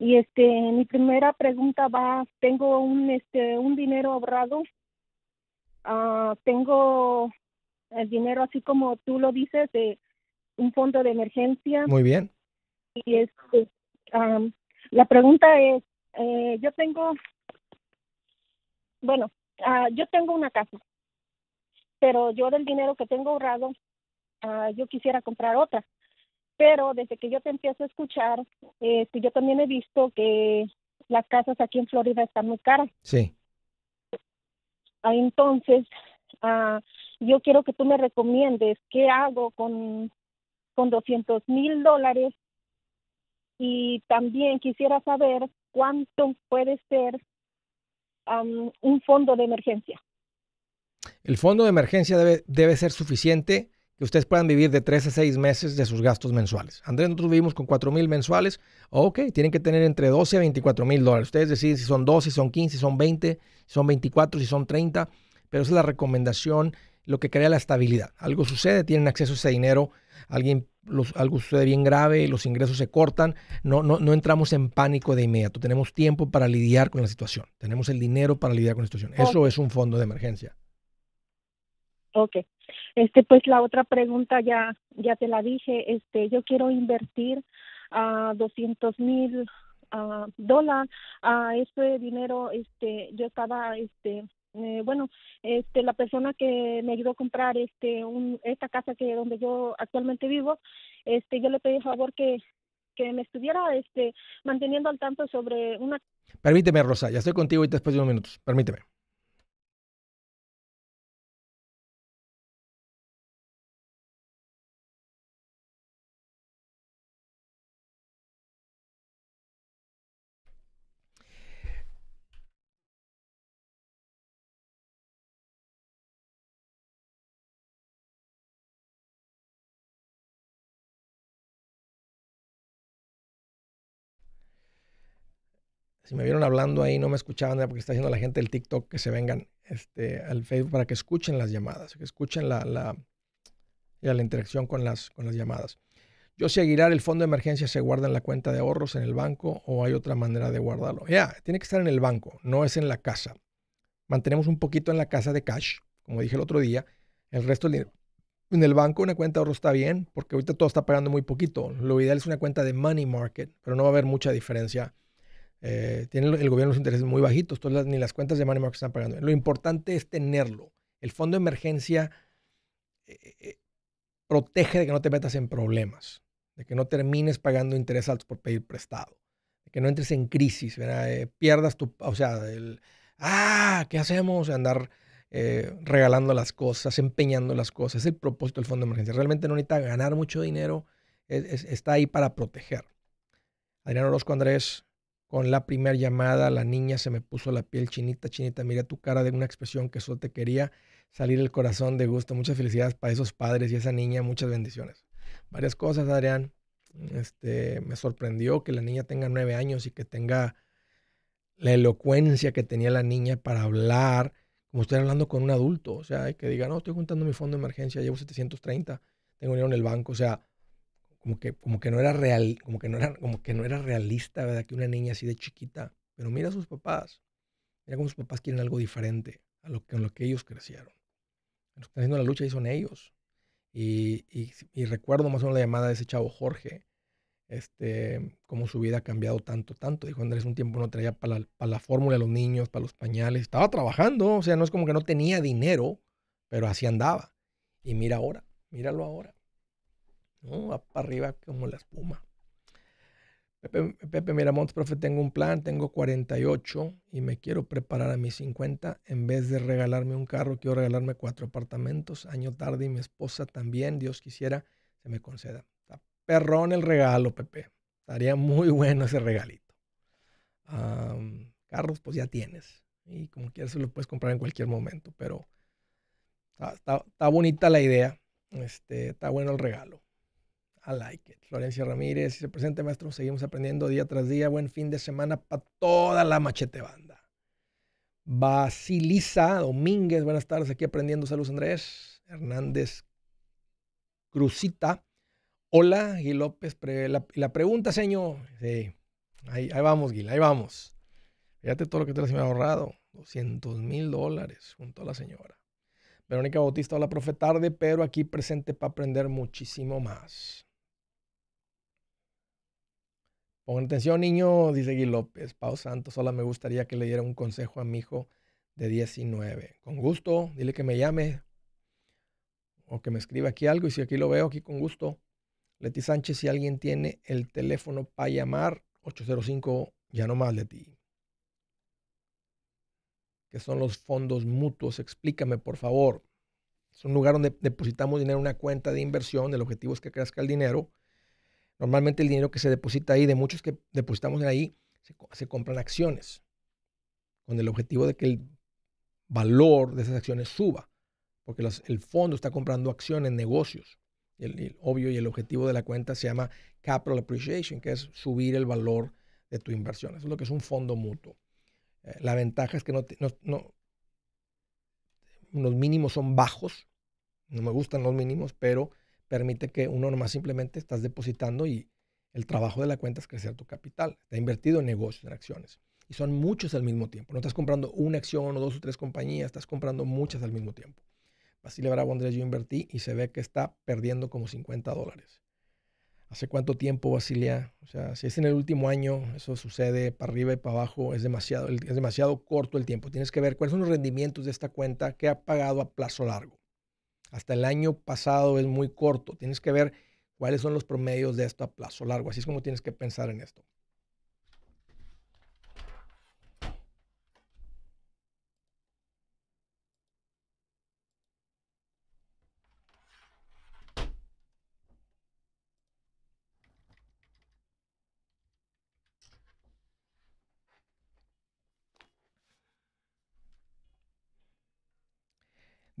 y este mi primera pregunta va tengo un este un dinero ahorrado ah, tengo el dinero así como tú lo dices de un fondo de emergencia muy bien y este la pregunta es eh, yo tengo bueno ah, yo tengo una casa pero yo del dinero que tengo ahorrado Ah, yo quisiera comprar otra. Pero desde que yo te empiezo a escuchar, este, yo también he visto que las casas aquí en Florida están muy caras. Sí. Ah, entonces, ah, yo quiero que tú me recomiendes qué hago con, con 200 mil dólares y también quisiera saber cuánto puede ser un fondo de emergencia. El fondo de emergencia debe, debe ser suficiente ustedes puedan vivir de tres a seis meses de sus gastos mensuales. Andrés, nosotros vivimos con cuatro mil mensuales. Ok, tienen que tener entre 12 a 24 mil dólares. Ustedes deciden si son 12, si son 15, si son 20, si son 24, si son 30. Pero esa es la recomendación, lo que crea la estabilidad. Algo sucede, tienen acceso a ese dinero, alguien los, algo sucede bien grave, los ingresos se cortan, no, no, no, entramos en pánico de inmediato. Tenemos tiempo para lidiar con la situación. Tenemos el dinero para lidiar con la situación. Eso es un fondo de emergencia. Ok. Este, pues la otra pregunta ya, ya te la dije, este, yo quiero invertir a ah, doscientos mil ah, dólares, a ah, este dinero, este, yo estaba, este, eh, bueno, este, la persona que me ayudó a comprar, este, un, esta casa que donde yo actualmente vivo, este, yo le pedí favor que, que me estuviera, este, manteniendo al tanto sobre una. Permíteme, Rosa, ya estoy contigo y después de unos minutos. Permíteme. me vieron hablando ahí, no me escuchaban, porque está haciendo la gente el TikTok que se vengan este, al Facebook para que escuchen las llamadas, que escuchen la, la, interacción con las, con las llamadas. Yo sé Aguilar, el fondo de emergencia se guarda en la cuenta de ahorros en el banco o hay otra manera de guardarlo. Ya, tiene que estar en el banco, no es en la casa. Mantenemos un poquito en la casa de cash, como dije el otro día. El resto del en el banco una cuenta de ahorros está bien, porque ahorita todo está pagando muy poquito. Lo ideal es una cuenta de money market, pero no va a haber mucha diferencia eh, tiene el gobierno los intereses muy bajitos, ni las cuentas de Money Market están pagando. Lo importante es tenerlo. El fondo de emergencia eh, eh, protege de que no te metas en problemas, de que no termines pagando intereses altos por pedir prestado, de que no entres en crisis, pierdas tu, o sea, el, ah, ¿qué hacemos? Andar regalando las cosas, empeñando las cosas. Es el propósito del fondo de emergencia. Realmente no necesita ganar mucho dinero, está ahí para proteger. Adriano Orozco Andrés, con la primera llamada, la niña se me puso la piel chinita, chinita. mira tu cara de una expresión que solo te quería salir el corazón de gusto. Muchas felicidades para esos padres y esa niña. Muchas bendiciones. Varias cosas, Adrián. Este, me sorprendió que la niña tenga nueve años y que tenga la elocuencia que tenía la niña para hablar, como estoy hablando con un adulto. O sea, que diga, no, estoy juntando mi fondo de emergencia, llevo 730, tengo dinero en el banco. O sea, como que, como que no era real, como que no era, como que no era realista, ¿verdad? Que una niña así de chiquita. Pero mira a sus papás. Mira cómo sus papás quieren algo diferente a lo que, a lo que ellos crecieron. Los que están haciendo la lucha y son ellos. Y, y, recuerdo más o menos la llamada de ese chavo Jorge, este, cómo su vida ha cambiado tanto, tanto. Dijo Andrés, un tiempo no traía para la, la fórmula a los niños, para los pañales. Estaba trabajando, o sea, no es como que no tenía dinero, pero así andaba. Y mira ahora, míralo ahora. ¿no? para arriba como la espuma. Pepe, mira, Miramontes, profe, tengo un plan, tengo 48 y me quiero preparar a mis 50. En vez de regalarme un carro, quiero regalarme cuatro apartamentos. Año tarde y mi esposa también, Dios quisiera, se me conceda. Está perrón el regalo, Pepe. Estaría muy bueno ese regalito. carros, pues ya tienes. Y como quieras, se lo puedes comprar en cualquier momento. Pero está, está bonita la idea. Este, está bueno el regalo. I like it. Florencia Ramírez, si se presente, maestro. Seguimos aprendiendo día tras día. Buen fin de semana para toda la machete banda. Basilisa Domínguez, buenas tardes. Aquí aprendiendo. Saludos, Andrés. Hernández Cruzita. Hola, Gil López. la, pregunta, señor. Sí. Ahí, vamos, Gil, ahí vamos. Fíjate todo lo que te me ahorrado. 200 mil dólares junto a la señora. Verónica Bautista, hola, profe, tarde, pero aquí presente para aprender muchísimo más. Con atención, niño, dice Gui López. Pau Santos, sola me gustaría que le diera un consejo a mi hijo de 19. Con gusto, dile que me llame o que me escriba aquí algo. Y si aquí lo veo, aquí con gusto. Leti Sánchez, si alguien tiene el teléfono para llamar, 805, ya no más, Leti. ¿Qué son los fondos mutuos? Explícame, por favor. Es un lugar donde depositamos dinero en una cuenta de inversión. El objetivo es que crezca el dinero Normalmente el dinero que se deposita ahí, de muchos que depositamos ahí, se, compran acciones con el objetivo de que el valor de esas acciones suba, porque el fondo está comprando acciones, negocios. El, obvio y el objetivo de la cuenta se llama capital appreciation, que es subir el valor de tu inversión. Eso es lo que es un fondo mutuo. Eh, la ventaja es que no, no, los mínimos son bajos. No me gustan los mínimos, pero permite que uno nomás simplemente estás depositando y el trabajo de la cuenta es crecer tu capital. Está invertido en negocios, en acciones. Y son muchos al mismo tiempo. No estás comprando una acción o dos o tres compañías, estás comprando muchas al mismo tiempo. Basile Bravo Andrés, yo invertí y se ve que está perdiendo como 50 dólares. ¿Hace cuánto tiempo, Basilia? O sea, si es en el último año, eso sucede para arriba y para abajo, es demasiado, es demasiado corto el tiempo. Tienes que ver cuáles son los rendimientos de esta cuenta que ha pagado a plazo largo hasta el año pasado es muy corto. Tienes que ver cuáles son los promedios de esto a plazo largo. Así es como tienes que pensar en esto.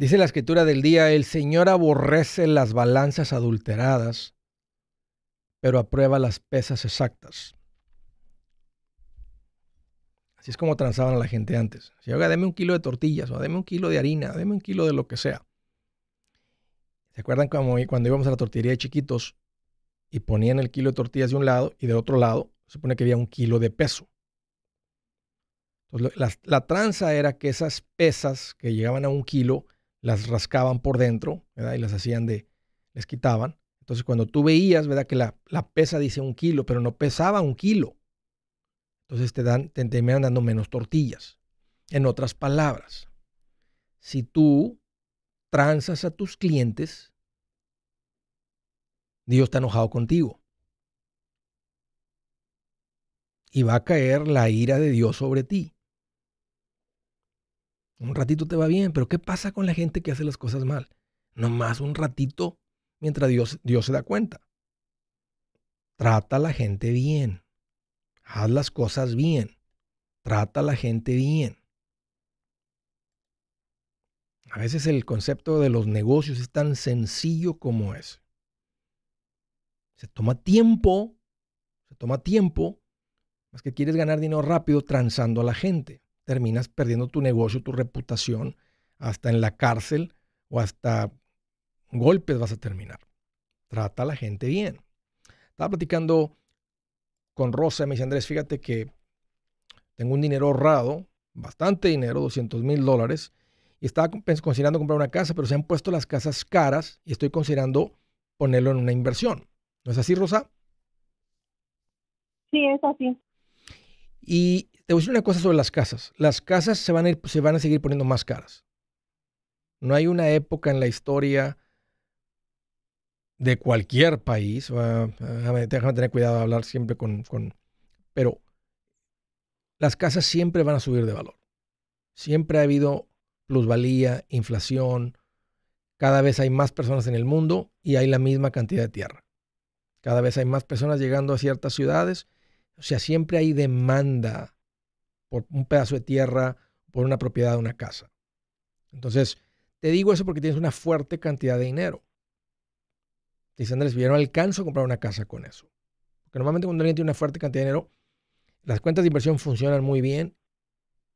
Dice la escritura del día, el Señor aborrece las balanzas adulteradas, pero aprueba las pesas exactas. Así es como transaban a la gente antes. Si oiga, deme un kilo de tortillas, o deme un kilo de harina, deme un kilo de lo que sea. ¿Se acuerdan cuando, cuando íbamos a la tortillería de chiquitos y ponían el kilo de tortillas de un lado y del otro lado se supone que había un kilo de peso? Entonces, la tranza era que esas pesas que llegaban a un kilo las rascaban por dentro, ¿verdad? Y las hacían de, les quitaban. Entonces cuando tú veías, ¿verdad? Que la, pesa dice un kilo, pero no pesaba un kilo. Entonces te, dan, te terminan dando menos tortillas. En otras palabras, si tú tranzas a tus clientes, Dios está enojado contigo. Y va a caer la ira de Dios sobre ti. Un ratito te va bien, pero ¿qué pasa con la gente que hace las cosas mal? Nomás un ratito mientras Dios, Dios se da cuenta. Trata a la gente bien. Haz las cosas bien. Trata a la gente bien. A veces el concepto de los negocios es tan sencillo como es. Se toma tiempo, se toma tiempo, más que quieres ganar dinero rápido transando a la gente terminas perdiendo tu negocio, tu reputación, hasta en la cárcel o hasta golpes vas a terminar. Trata a la gente bien. Estaba platicando con Rosa y me dice, Andrés, fíjate que tengo un dinero ahorrado, bastante dinero, 200 mil dólares, y estaba considerando comprar una casa, pero se han puesto las casas caras y estoy considerando ponerlo en una inversión. ¿No es así, Rosa? Sí, es así. Y te voy a decir una cosa sobre las casas. Las casas se van a, seguir poniendo más caras. No hay una época en la historia de cualquier país, déjame, tener cuidado de hablar siempre con, con... Pero las casas siempre van a subir de valor. Siempre ha habido plusvalía, inflación, cada vez hay más personas en el mundo y hay la misma cantidad de tierra. Cada vez hay más personas llegando a ciertas ciudades, o sea, siempre hay demanda por un pedazo de tierra, por una propiedad de una casa. Entonces, te digo eso porque tienes una fuerte cantidad de dinero. Te dice Andrés, yo no alcanzo a comprar una casa con eso. Porque normalmente cuando alguien tiene una fuerte cantidad de dinero, las cuentas de inversión funcionan muy bien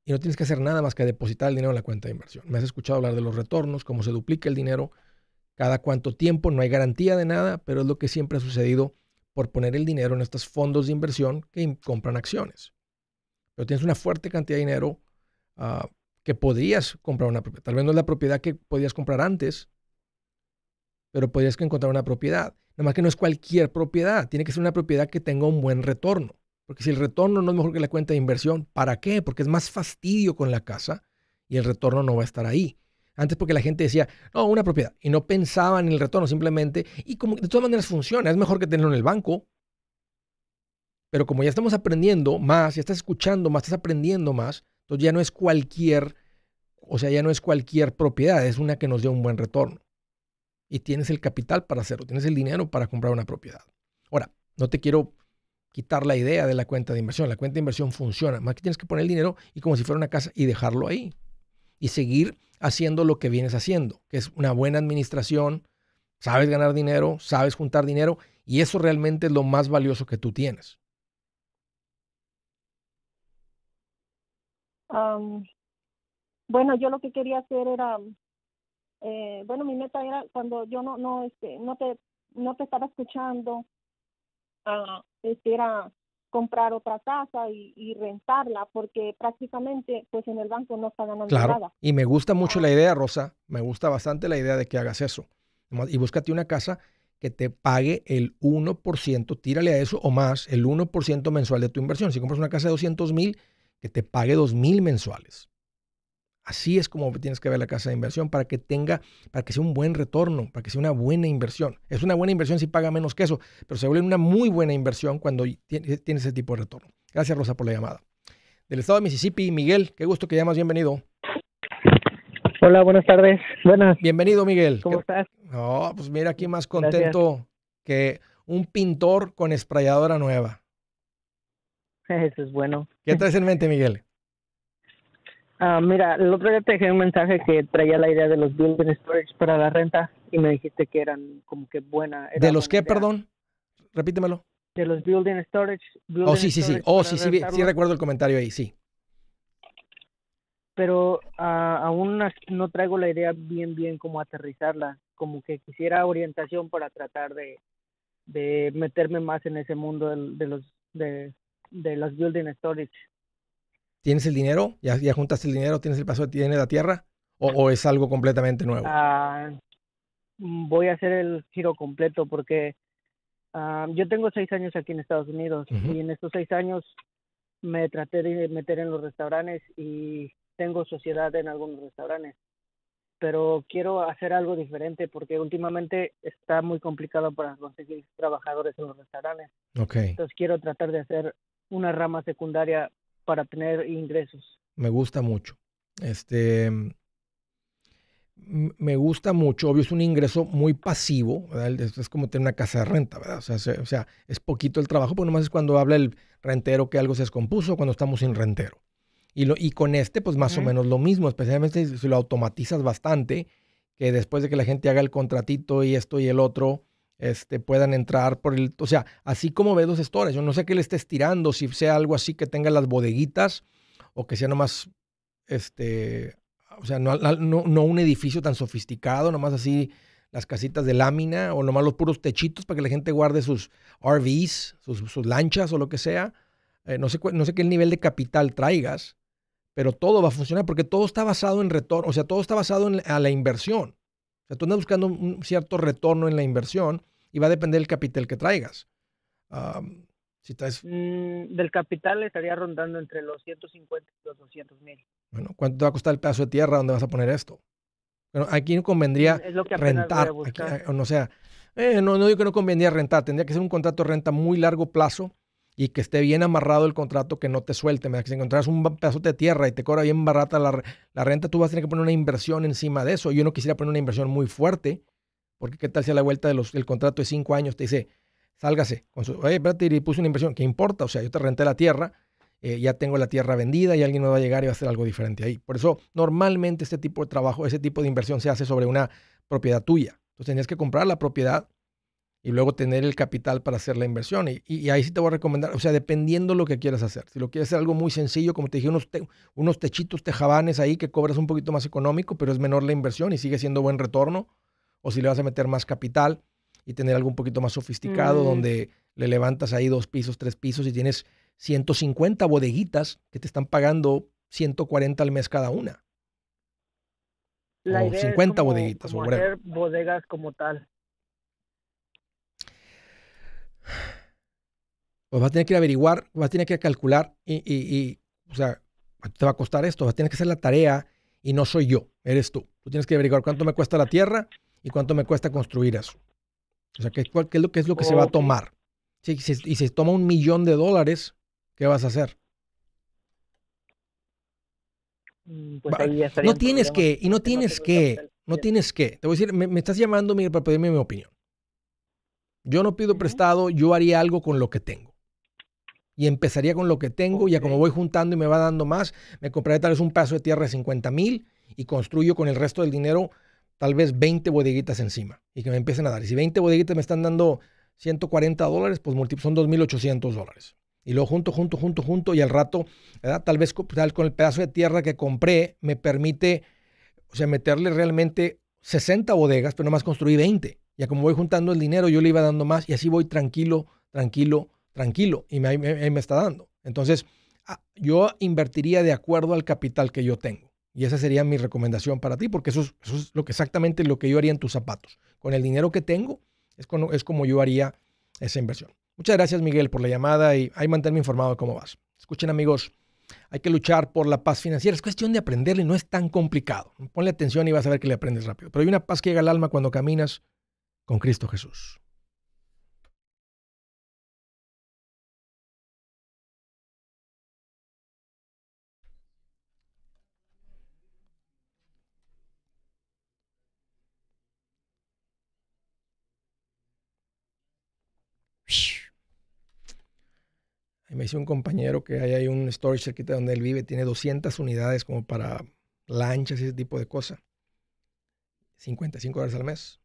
y no tienes que hacer nada más que depositar el dinero en la cuenta de inversión. Me has escuchado hablar de los retornos, cómo se duplica el dinero, cada cuánto tiempo, no hay garantía de nada, pero es lo que siempre ha sucedido por poner el dinero en estos fondos de inversión que compran acciones pero tienes una fuerte cantidad de dinero ah, que podrías comprar una propiedad. Tal vez no es la propiedad que podías comprar antes, pero podrías encontrar una propiedad. Nada más que no es cualquier propiedad, tiene que ser una propiedad que tenga un buen retorno. Porque si el retorno no es mejor que la cuenta de inversión, ¿para qué? Porque es más fastidio con la casa y el retorno no va a estar ahí. Antes porque la gente decía, no, una propiedad, y no pensaban en el retorno simplemente, y como de todas maneras funciona, es mejor que tenerlo en el banco, pero como ya estamos aprendiendo más, ya estás escuchando más, estás aprendiendo más, entonces ya no es cualquier, o sea, ya no es cualquier propiedad, es una que nos dé un buen retorno. Y tienes el capital para hacerlo, tienes el dinero para comprar una propiedad. Ahora, no te quiero quitar la idea de la cuenta de inversión. La cuenta de inversión funciona, más que tienes que poner el dinero y como si fuera una casa y dejarlo ahí. Y seguir haciendo lo que vienes haciendo, que es una buena administración, sabes ganar dinero, sabes juntar dinero y eso realmente es lo más valioso que tú tienes. Um, bueno, yo lo que quería hacer era, eh, bueno, mi meta era cuando yo no, no, este, no te, no te estaba escuchando, ah, este, era comprar otra casa y, rentarla, porque prácticamente pues en el banco no está ganando claro. nada. Y me gusta mucho la ah. idea, Rosa, me gusta bastante la idea de que hagas eso. Y búscate una casa que te pague el 1%, tírale a eso o más, el 1% mensual de tu inversión. Si compras una casa de 200 mil, que te pague dos mil mensuales. Así es como tienes que ver la casa de inversión para que tenga, para que sea un buen retorno, para que sea una buena inversión. Es una buena inversión si paga menos que eso, pero se vuelve una muy buena inversión cuando eh, tiene ese tipo de retorno. Gracias, Rosa, por la llamada. Del estado de Mississippi, Miguel, qué gusto que llamas, bienvenido. Hola, buenas tardes. Buenas. Bienvenido, Miguel. ¿Cómo estás? No, pues mira, aquí más contento que un pintor con esprayadora nueva. Eso es bueno. ¿Qué traes en mente, Miguel? Ah, mira, el otro día te dejé un mensaje que traía la idea de los building storage para la renta y me dijiste que eran como que buena. ¿De los qué, perdón? Repítemelo. De los building storage. oh, sí, sí, sí. Oh, sí, sí, sí, recuerdo el comentario ahí, sí. Pero ah, aún no traigo la idea bien, bien cómo aterrizarla. Como que quisiera orientación para tratar de, de meterme más en ese mundo de, de los de de las building storage. ¿Tienes el dinero? ¿Ya, ya juntaste el dinero? ¿Tienes el paso? ¿Tienes la tierra? ¿O, es algo completamente nuevo? Ah, voy a hacer el giro completo porque ah, yo tengo seis años aquí en Estados Unidos y en estos seis años me traté de meter en los restaurantes y tengo sociedad en algunos restaurantes pero quiero hacer algo diferente porque últimamente está muy complicado para conseguir trabajadores en los restaurantes. Okay. Entonces quiero tratar de hacer una rama secundaria para tener ingresos. Me gusta mucho. Este me gusta mucho, obvio es un ingreso muy pasivo, es como tener una casa de renta, ¿verdad? O sea, o sea, es poquito el trabajo, porque nomás es cuando habla el rentero que algo se descompuso, cuando estamos sin rentero. Y, lo, y con este, pues más o menos lo mismo, especialmente si lo automatizas bastante, que después de que la gente haga el contratito y esto y el otro, este, puedan entrar por el... O sea, así como ve dos stores, yo no sé qué le estés tirando, si sea algo así que tenga las bodeguitas o que sea nomás, este, o sea, no, un edificio tan sofisticado, nomás así las casitas de lámina o nomás los puros techitos para que la gente guarde sus RVs, sus, lanchas o lo que sea. Eh, no, sé, no sé qué nivel de capital traigas, pero todo va a funcionar porque todo está basado en retorno, o sea, todo está basado en, la inversión. O sea, tú andas buscando un cierto retorno en la inversión y va a depender del capital que traigas. si mm, del capital estaría rondando entre los 150 y los 200 mil. Bueno, ¿cuánto te va a costar el pedazo de tierra donde vas a poner esto? Bueno, aquí no convendría es lo que rentar. Aquí, eh, o sea, eh, no digo que no convendría rentar, tendría que ser un contrato de renta muy largo plazo y que esté bien amarrado el contrato, que no te suelte. Que si encuentras un pedazo de tierra y te cobra bien barata la, renta, tú vas a tener que poner una inversión encima de eso. Yo no quisiera poner una inversión muy fuerte, porque qué tal si a la vuelta del contrato de cinco años te dice, sálgase, con su, oye, puse una inversión, ¿qué importa? O sea, yo te renté la tierra, eh, ya tengo la tierra vendida y alguien me va a llegar y va a hacer algo diferente ahí. Por eso, normalmente este tipo de trabajo, ese tipo de inversión se hace sobre una propiedad tuya. Entonces, tenías que comprar la propiedad y luego tener el capital para hacer la inversión. Y, ahí sí te voy a recomendar, o sea, dependiendo lo que quieras hacer. Si lo quieres hacer algo muy sencillo, como te dije, unos, unos techitos, tejabanes ahí que cobras un poquito más económico, pero es menor la inversión y sigue siendo buen retorno. O si le vas a meter más capital y tener algo un poquito más sofisticado, mm. donde le levantas ahí dos pisos, tres pisos y tienes 150 bodeguitas que te están pagando 140 al mes cada una. o bodeguitas. o hacer bodegas como tal pues vas a tener que averiguar, vas a tener que calcular y, o sea, te va a costar esto, vas a tener que hacer la tarea y no soy yo, eres tú. Tú tienes que averiguar cuánto me cuesta la tierra y cuánto me cuesta construir eso. O sea, ¿qué, es lo que, es lo que se va a tomar? Sí, si, y si toma un millón de dólares, ¿qué vas a hacer? Mm, pues no tienes que, y no tienes que, no tienes que. Te voy a decir, me, estás llamando para pedirme mi opinión. Yo no pido prestado, yo haría algo con lo que tengo. Y empezaría con lo que tengo, y ya como voy juntando y me va dando más, me compraré tal vez un pedazo de tierra de 50 mil y construyo con el resto del dinero tal vez 20 bodeguitas encima y que me empiecen a dar. Y si 20 bodeguitas me están dando 140 dólares, pues son 2.800 dólares. Y luego junto, junto, junto, junto y al rato, tal vez pues, con el pedazo de tierra que compré me permite, o sea, meterle realmente 60 bodegas, pero nomás construí 20. Ya como voy juntando el dinero, yo le iba dando más y así voy tranquilo, tranquilo, tranquilo. Y me, me, está dando. Entonces, ah, yo invertiría de acuerdo al capital que yo tengo. Y esa sería mi recomendación para ti, porque eso es, lo que exactamente lo que yo haría en tus zapatos. Con el dinero que tengo, es, con, es como yo haría esa inversión. Muchas gracias, Miguel, por la llamada y ahí manténme informado de cómo vas. Escuchen, amigos, hay que luchar por la paz financiera. Es cuestión de aprenderle no es tan complicado. Ponle atención y vas a ver que le aprendes rápido. Pero hay una paz que llega al alma cuando caminas con Cristo Jesús. me dice un compañero que hay un storage cerquita donde él vive, tiene 200 unidades como para lanchas y ese tipo de cosas. 55 horas al mes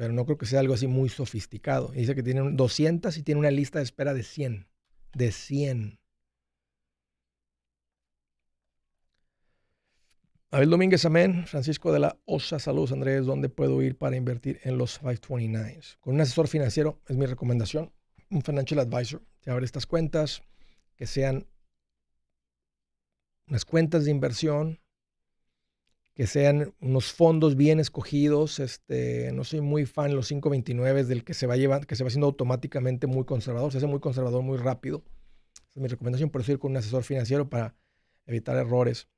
pero no creo que sea algo así muy sofisticado. dice que tiene 200 y tiene una lista de espera de 100. De 100. Abel Domínguez, amén. Francisco de la Osa, saludos Andrés. ¿Dónde puedo ir para invertir en los 529s? Con un asesor financiero es mi recomendación. Un financial advisor. Te abre estas cuentas que sean unas cuentas de inversión que sean unos fondos bien escogidos. Este, no soy muy fan los 529 del que se va que se va haciendo automáticamente muy conservador, se hace muy conservador muy rápido. es mi recomendación, por ir con un asesor financiero para evitar errores.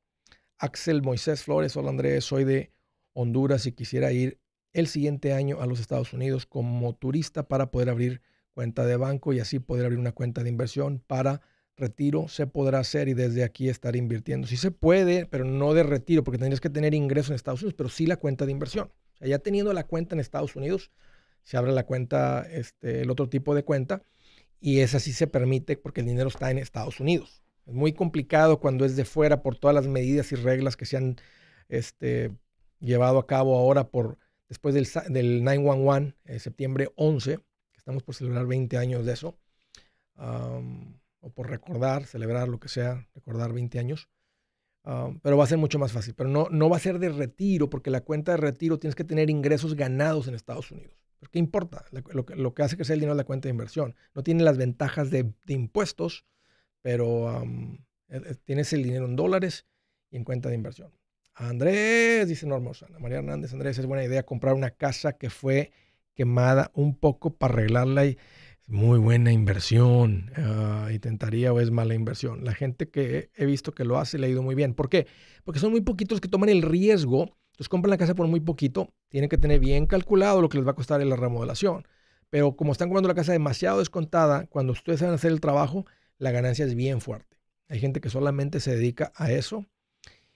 Axel Moisés Flores, hola Andrés, soy de Honduras y quisiera ir el siguiente año a los Estados Unidos como turista para poder abrir cuenta de banco y así poder abrir una cuenta de inversión para retiro se podrá hacer y desde aquí estar invirtiendo. si se puede, pero no de retiro, porque tendrías que tener ingresos en Estados Unidos, pero sí la cuenta de inversión. O sea, ya teniendo la cuenta en Estados Unidos, se abre la cuenta, este, el otro tipo de cuenta, y esa sí se permite porque el dinero está en Estados Unidos. Es muy complicado cuando es de fuera por todas las medidas y reglas que se han este, llevado a cabo ahora por después del, del 911, en eh, septiembre 11, que estamos por celebrar 20 años de eso o por recordar, celebrar, lo que sea, recordar 20 años. Ah, pero va a ser mucho más fácil. Pero no, no va a ser de retiro, porque la cuenta de retiro tienes que tener ingresos ganados en Estados Unidos. ¿Pero ¿Qué importa? Lo, que lo, que hace crecer el dinero es la cuenta de inversión. No tiene las ventajas de, de impuestos, pero e, e, tienes el dinero en dólares y en cuenta de inversión. Andrés, dice Norma María Hernández, Andrés, es buena idea comprar una casa que fue quemada un poco para arreglarla y muy buena inversión Intentaría ah, o es mala inversión. La gente que he visto que lo hace le ha ido muy bien. ¿Por qué? Porque son muy poquitos que toman el riesgo. Entonces, compran la casa por muy poquito. Tienen que tener bien calculado lo que les va a costar la remodelación. Pero como están comprando la casa demasiado descontada, cuando ustedes a hacer el trabajo, la ganancia es bien fuerte. Hay gente que solamente se dedica a eso.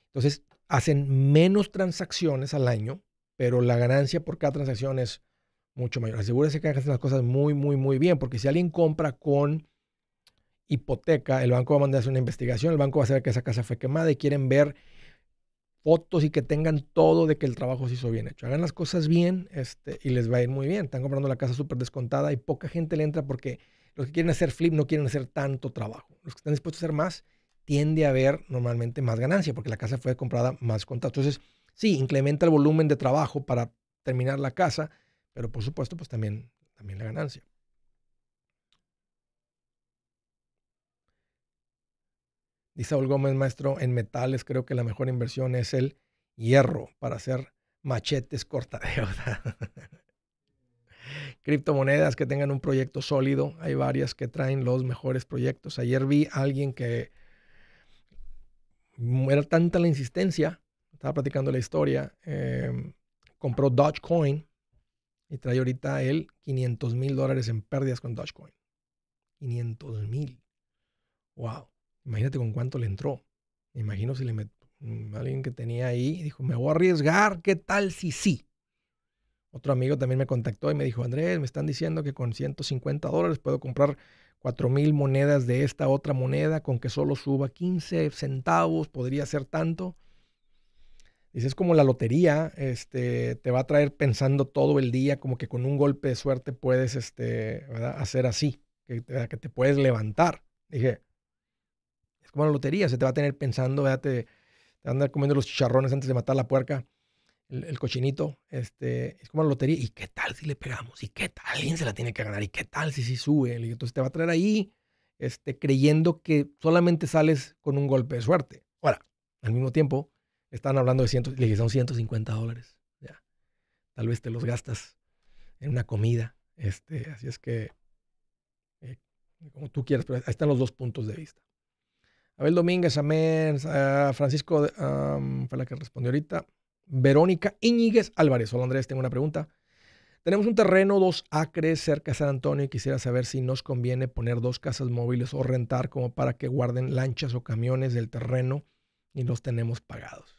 Entonces, hacen menos transacciones al año, pero la ganancia por cada transacción es mucho mayor. Asegúrese que hagan las cosas muy, muy, muy bien, porque si alguien compra con hipoteca, el banco va a mandar a hacer una investigación, el banco va a saber que esa casa fue quemada y quieren ver fotos y que tengan todo de que el trabajo se hizo bien hecho. Hagan las cosas bien este, y les va a ir muy bien. Están comprando la casa súper descontada y poca gente le entra porque los que quieren hacer flip no quieren hacer tanto trabajo. Los que están dispuestos a hacer más, tiende a haber normalmente más ganancia porque la casa fue comprada más contada. Entonces, sí, incrementa el volumen de trabajo para terminar la casa, pero por supuesto, pues también, también la ganancia. Dice Saúl Gómez, maestro, en metales creo que la mejor inversión es el hierro para hacer machetes corta deuda. Criptomonedas que tengan un proyecto sólido. Hay varias que traen los mejores proyectos. Ayer vi a alguien que mm, era tanta la insistencia, estaba platicando la historia, em, compró Dogecoin y trae ahorita él 500 mil dólares en pérdidas con Dogecoin. 500 mil. Wow. Imagínate con cuánto le entró. imagino si le mm, alguien que tenía ahí dijo, me voy a arriesgar, ¿qué tal si sí? Otro amigo también me contactó y me dijo, Andrés, me están diciendo que con 150 dólares puedo comprar 4 mil monedas de esta otra moneda con que solo suba 15 centavos, podría ser tanto. Es como la lotería, este, te va a traer pensando todo el día, como que con un golpe de suerte puedes este, hacer así, que, que, te puedes levantar. Dije, es como la lotería, se te va a tener pensando, Te, a andar comiendo los chicharrones antes de matar la puerca, el, cochinito. Este, es como la lotería, ¿y qué tal si le pegamos? ¿Y qué tal? Alguien se la tiene que ganar, ¿y qué tal si sí sube? Entonces te va a traer ahí este, creyendo que solamente sales con un golpe de suerte. Ahora, al mismo tiempo, Estaban hablando de son 150 dólares. Ya. Tal vez te los gastas en una comida. Este, así es que, eh, como tú quieras, pero ahí están los dos puntos de vista. Abel Domínguez, amén. Ah, Francisco, fue la que respondió ahorita. Verónica Iñiguez Álvarez. Hola Andrés, tengo una pregunta. Tenemos un terreno, dos acres cerca de San Antonio y quisiera saber si nos conviene poner dos casas móviles o rentar como para que guarden lanchas o camiones del terreno y los tenemos pagados.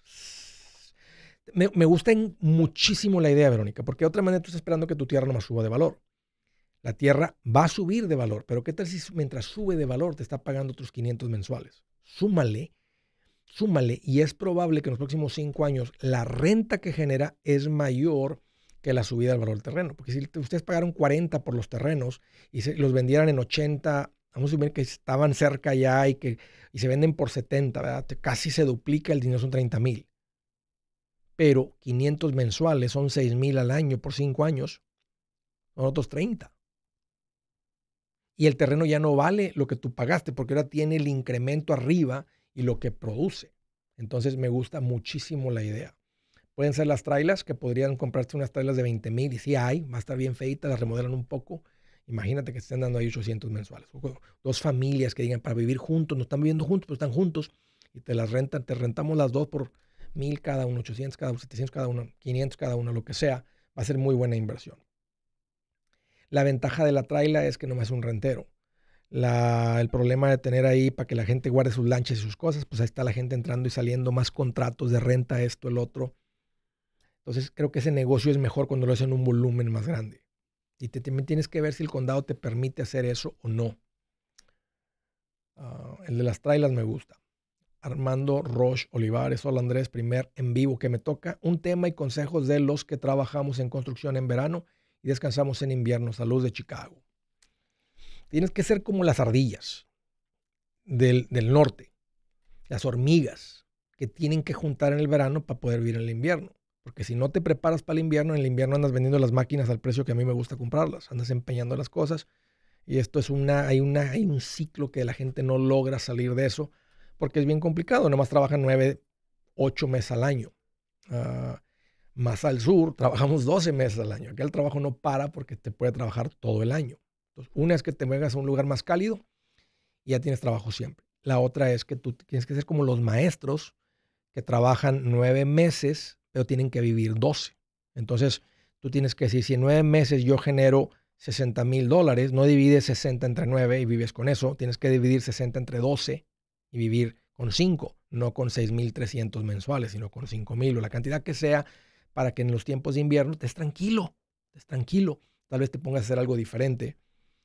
Me, gusta muchísimo la idea, Verónica, porque de otra manera tú estás esperando que tu tierra no más suba de valor. La tierra va a subir de valor, pero ¿qué tal si mientras sube de valor te está pagando otros 500 mensuales? Súmale, súmale, y es probable que en los próximos cinco años la renta que genera es mayor que la subida del valor del terreno. Porque si ustedes pagaron 40 por los terrenos y los vendieran en 80 vamos a que estaban cerca ya y que y se venden por 70, ¿verdad? Casi se duplica el dinero, son 30 mil. Pero 500 mensuales son 6 mil al año por 5 años, son otros 30. Y el terreno ya no vale lo que tú pagaste porque ahora tiene el incremento arriba y lo que produce. Entonces me gusta muchísimo la idea. Pueden ser las trailas, que podrían comprarse unas trailers de 20 mil, y si hay, va a estar bien feita, las remodelan un poco, Imagínate que estén dando ahí 800 mensuales. Dos familias que digan para vivir juntos, no están viviendo juntos, pero están juntos y te las rentan, te rentamos las dos por mil cada uno, 800 cada uno, 700 cada uno, 500 cada uno, lo que sea. Va a ser muy buena inversión. La ventaja de la traila es que no es un rentero. el problema de tener ahí para que la gente guarde sus lanchas y sus cosas, pues ahí está la gente entrando y saliendo, más contratos de renta, esto, el otro. Entonces creo que ese negocio es mejor cuando lo hacen en un volumen más grande. Y también tienes que ver si el condado te permite hacer eso o no. Ah, el de las trailas me gusta. Armando Roche Olivares, hola Andrés, primer en vivo que me toca. Un tema y consejos de los que trabajamos en construcción en verano y descansamos en invierno. Salud de Chicago. Tienes que ser como las ardillas del, del norte, las hormigas que tienen que juntar en el verano para poder vivir en el invierno. Porque si no te preparas para el invierno, en el invierno andas vendiendo las máquinas al precio que a mí me gusta comprarlas, andas empeñando las cosas. Y esto es una, hay, una, hay un ciclo que la gente no logra salir de eso porque es bien complicado. Nomás trabajan nueve, ocho meses al año. Ah, más al sur, trabajamos doce meses al año. Aquí el trabajo no para porque te puede trabajar todo el año. Entonces, una es que te vengas a un lugar más cálido y ya tienes trabajo siempre. La otra es que tú tienes que ser como los maestros que trabajan nueve meses ellos tienen que vivir 12. Entonces, tú tienes que decir, si en nueve meses yo genero 60 mil dólares, no divides 60 entre 9 y vives con eso, tienes que dividir 60 entre 12 y vivir con 5, no con 6.300 mensuales, sino con 5.000 o la cantidad que sea para que en los tiempos de invierno estés tranquilo, estés tranquilo, tal vez te pongas a hacer algo diferente.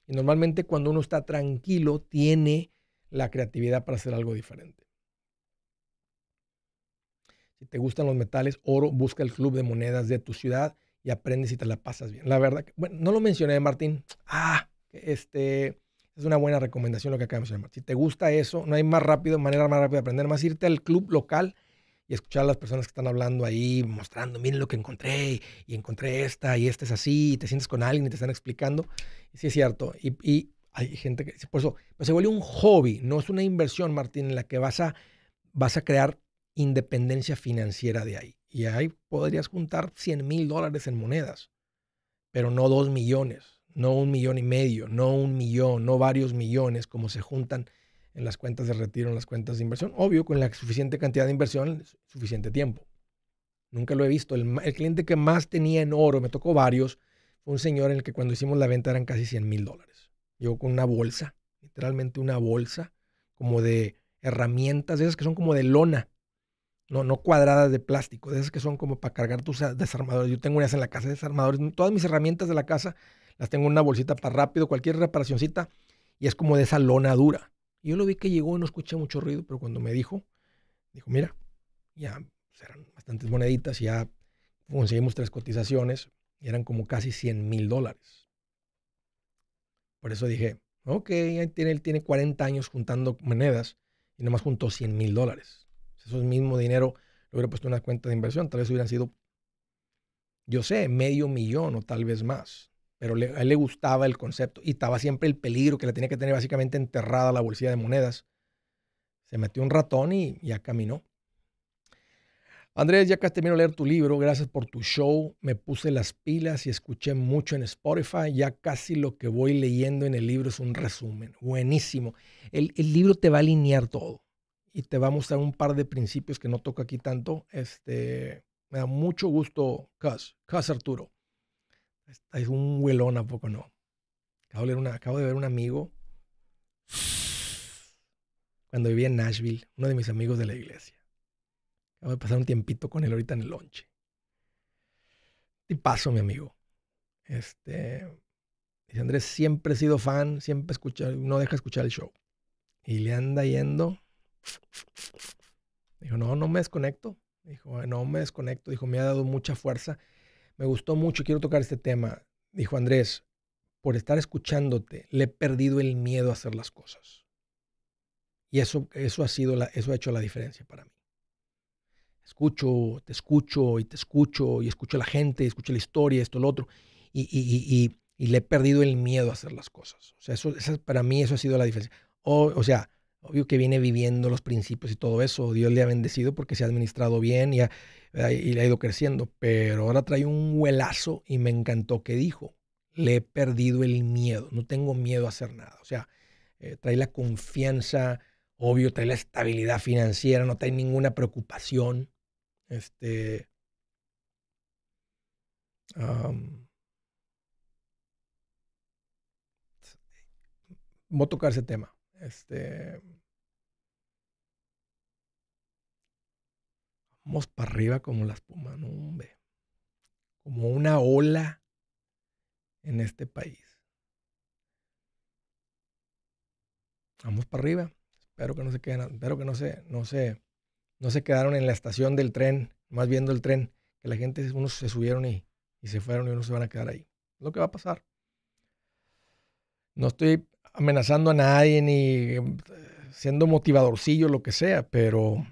Y normalmente cuando uno está tranquilo tiene la creatividad para hacer algo diferente. Si te gustan los metales, oro, busca el club de monedas de tu ciudad y aprendes si te la pasas bien. La verdad, bueno, no lo mencioné, Martín. Ah, este es una buena recomendación lo que acabamos de mencionar. Si te gusta eso, no hay más rápido, manera más rápida de aprender, más irte al club local y escuchar a las personas que están hablando ahí, mostrando, miren lo que encontré, y encontré esta, y esta es así, y te sientes con alguien y te están explicando. sí es cierto. Y, hay gente que, por eso, pues se vuelve un hobby, no es una inversión, Martín, en la que vas a, vas a crear independencia financiera de ahí. Y ahí podrías juntar 100 mil dólares en monedas, pero no 2 millones, no un millón y medio, no un millón, no varios millones como se juntan en las cuentas de retiro, en las cuentas de inversión. Obvio, con la suficiente cantidad de inversión, suficiente tiempo. Nunca lo he visto. El, cliente que más tenía en oro, me tocó varios, fue un señor en el que cuando hicimos la venta eran casi 100 mil dólares. Llegó con una bolsa, literalmente una bolsa, como de herramientas, de esas que son como de lona, no, no cuadradas de plástico, de esas que son como para cargar tus ah, desarmadores. Yo tengo unas en la casa de desarmadores. Mm, todas mis herramientas de la casa las tengo en una bolsita para rápido, cualquier reparacioncita, y es como de esa lona dura. Yo lo vi que llegó y no escuché mucho ruido, pero cuando me dijo, dijo, mira, ya eran bastantes moneditas, ya conseguimos tres cotizaciones, y eran como casi 100 mil dólares. Por eso dije, ok, él tiene, él tiene 40 años juntando monedas y nomás juntó 100 mil dólares. Eso mismo dinero lo hubiera puesto en una cuenta de inversión. Tal vez hubieran sido, yo sé, medio millón o tal vez más. Pero le, a él le gustaba el concepto y estaba siempre el peligro que le tenía que tener básicamente enterrada la bolsilla de monedas. Se metió un ratón y ya caminó. Andrés, ya casi termino de leer tu libro. Gracias por tu show. Me puse las pilas y escuché mucho en Spotify. Ya casi lo que voy leyendo en el libro es un resumen. Buenísimo. El, el libro te va a alinear todo y te va a mostrar un par de principios que no toco aquí tanto. Este, me da mucho gusto, Cas, Cas Arturo. Es un huelón, ¿a poco no? Acabo de, una, acabo de ver un amigo cuando vivía en Nashville, uno de mis amigos de la iglesia. Acabo de pasar un tiempito con él ahorita en el lonche. Y paso, mi amigo. Este, dice Andrés, siempre he sido fan, siempre escucha no deja escuchar el show. Y le anda yendo Dijo, no, no me desconecto. Dijo, no me desconecto. Dijo, me ha dado mucha fuerza. Me gustó mucho, quiero tocar este tema. Dijo, Andrés, por estar escuchándote, le he perdido el miedo a hacer las cosas. Y eso, eso, ha, sido la, eso ha hecho la diferencia para mí. Escucho, te escucho y te escucho y escucho a la gente, y escucho la historia, esto, lo otro. Y, le he perdido el miedo a hacer las cosas. O sea, eso, eso, para mí eso ha sido la diferencia. o sea, Obvio que viene viviendo los principios y todo eso. Dios le ha bendecido porque se ha administrado bien y, le ha ido creciendo. Pero ahora trae un huelazo y me encantó que dijo, le he perdido el miedo, no tengo miedo a hacer nada. O sea, eh, trae la confianza, obvio, trae la estabilidad financiera, no trae ninguna preocupación. Este, voy a tocar ese tema. Este. Vamos para arriba como la espuma, no, hombre. Como una ola en este país. Vamos para arriba. Espero que no se queden, espero que no se, no se, no se quedaron en la estación del tren, más viendo el tren, que la gente, unos se subieron y, y se fueron y unos se van a quedar ahí. lo que va a pasar. No estoy amenazando a nadie ni eh, siendo motivadorcillo, lo que sea, pero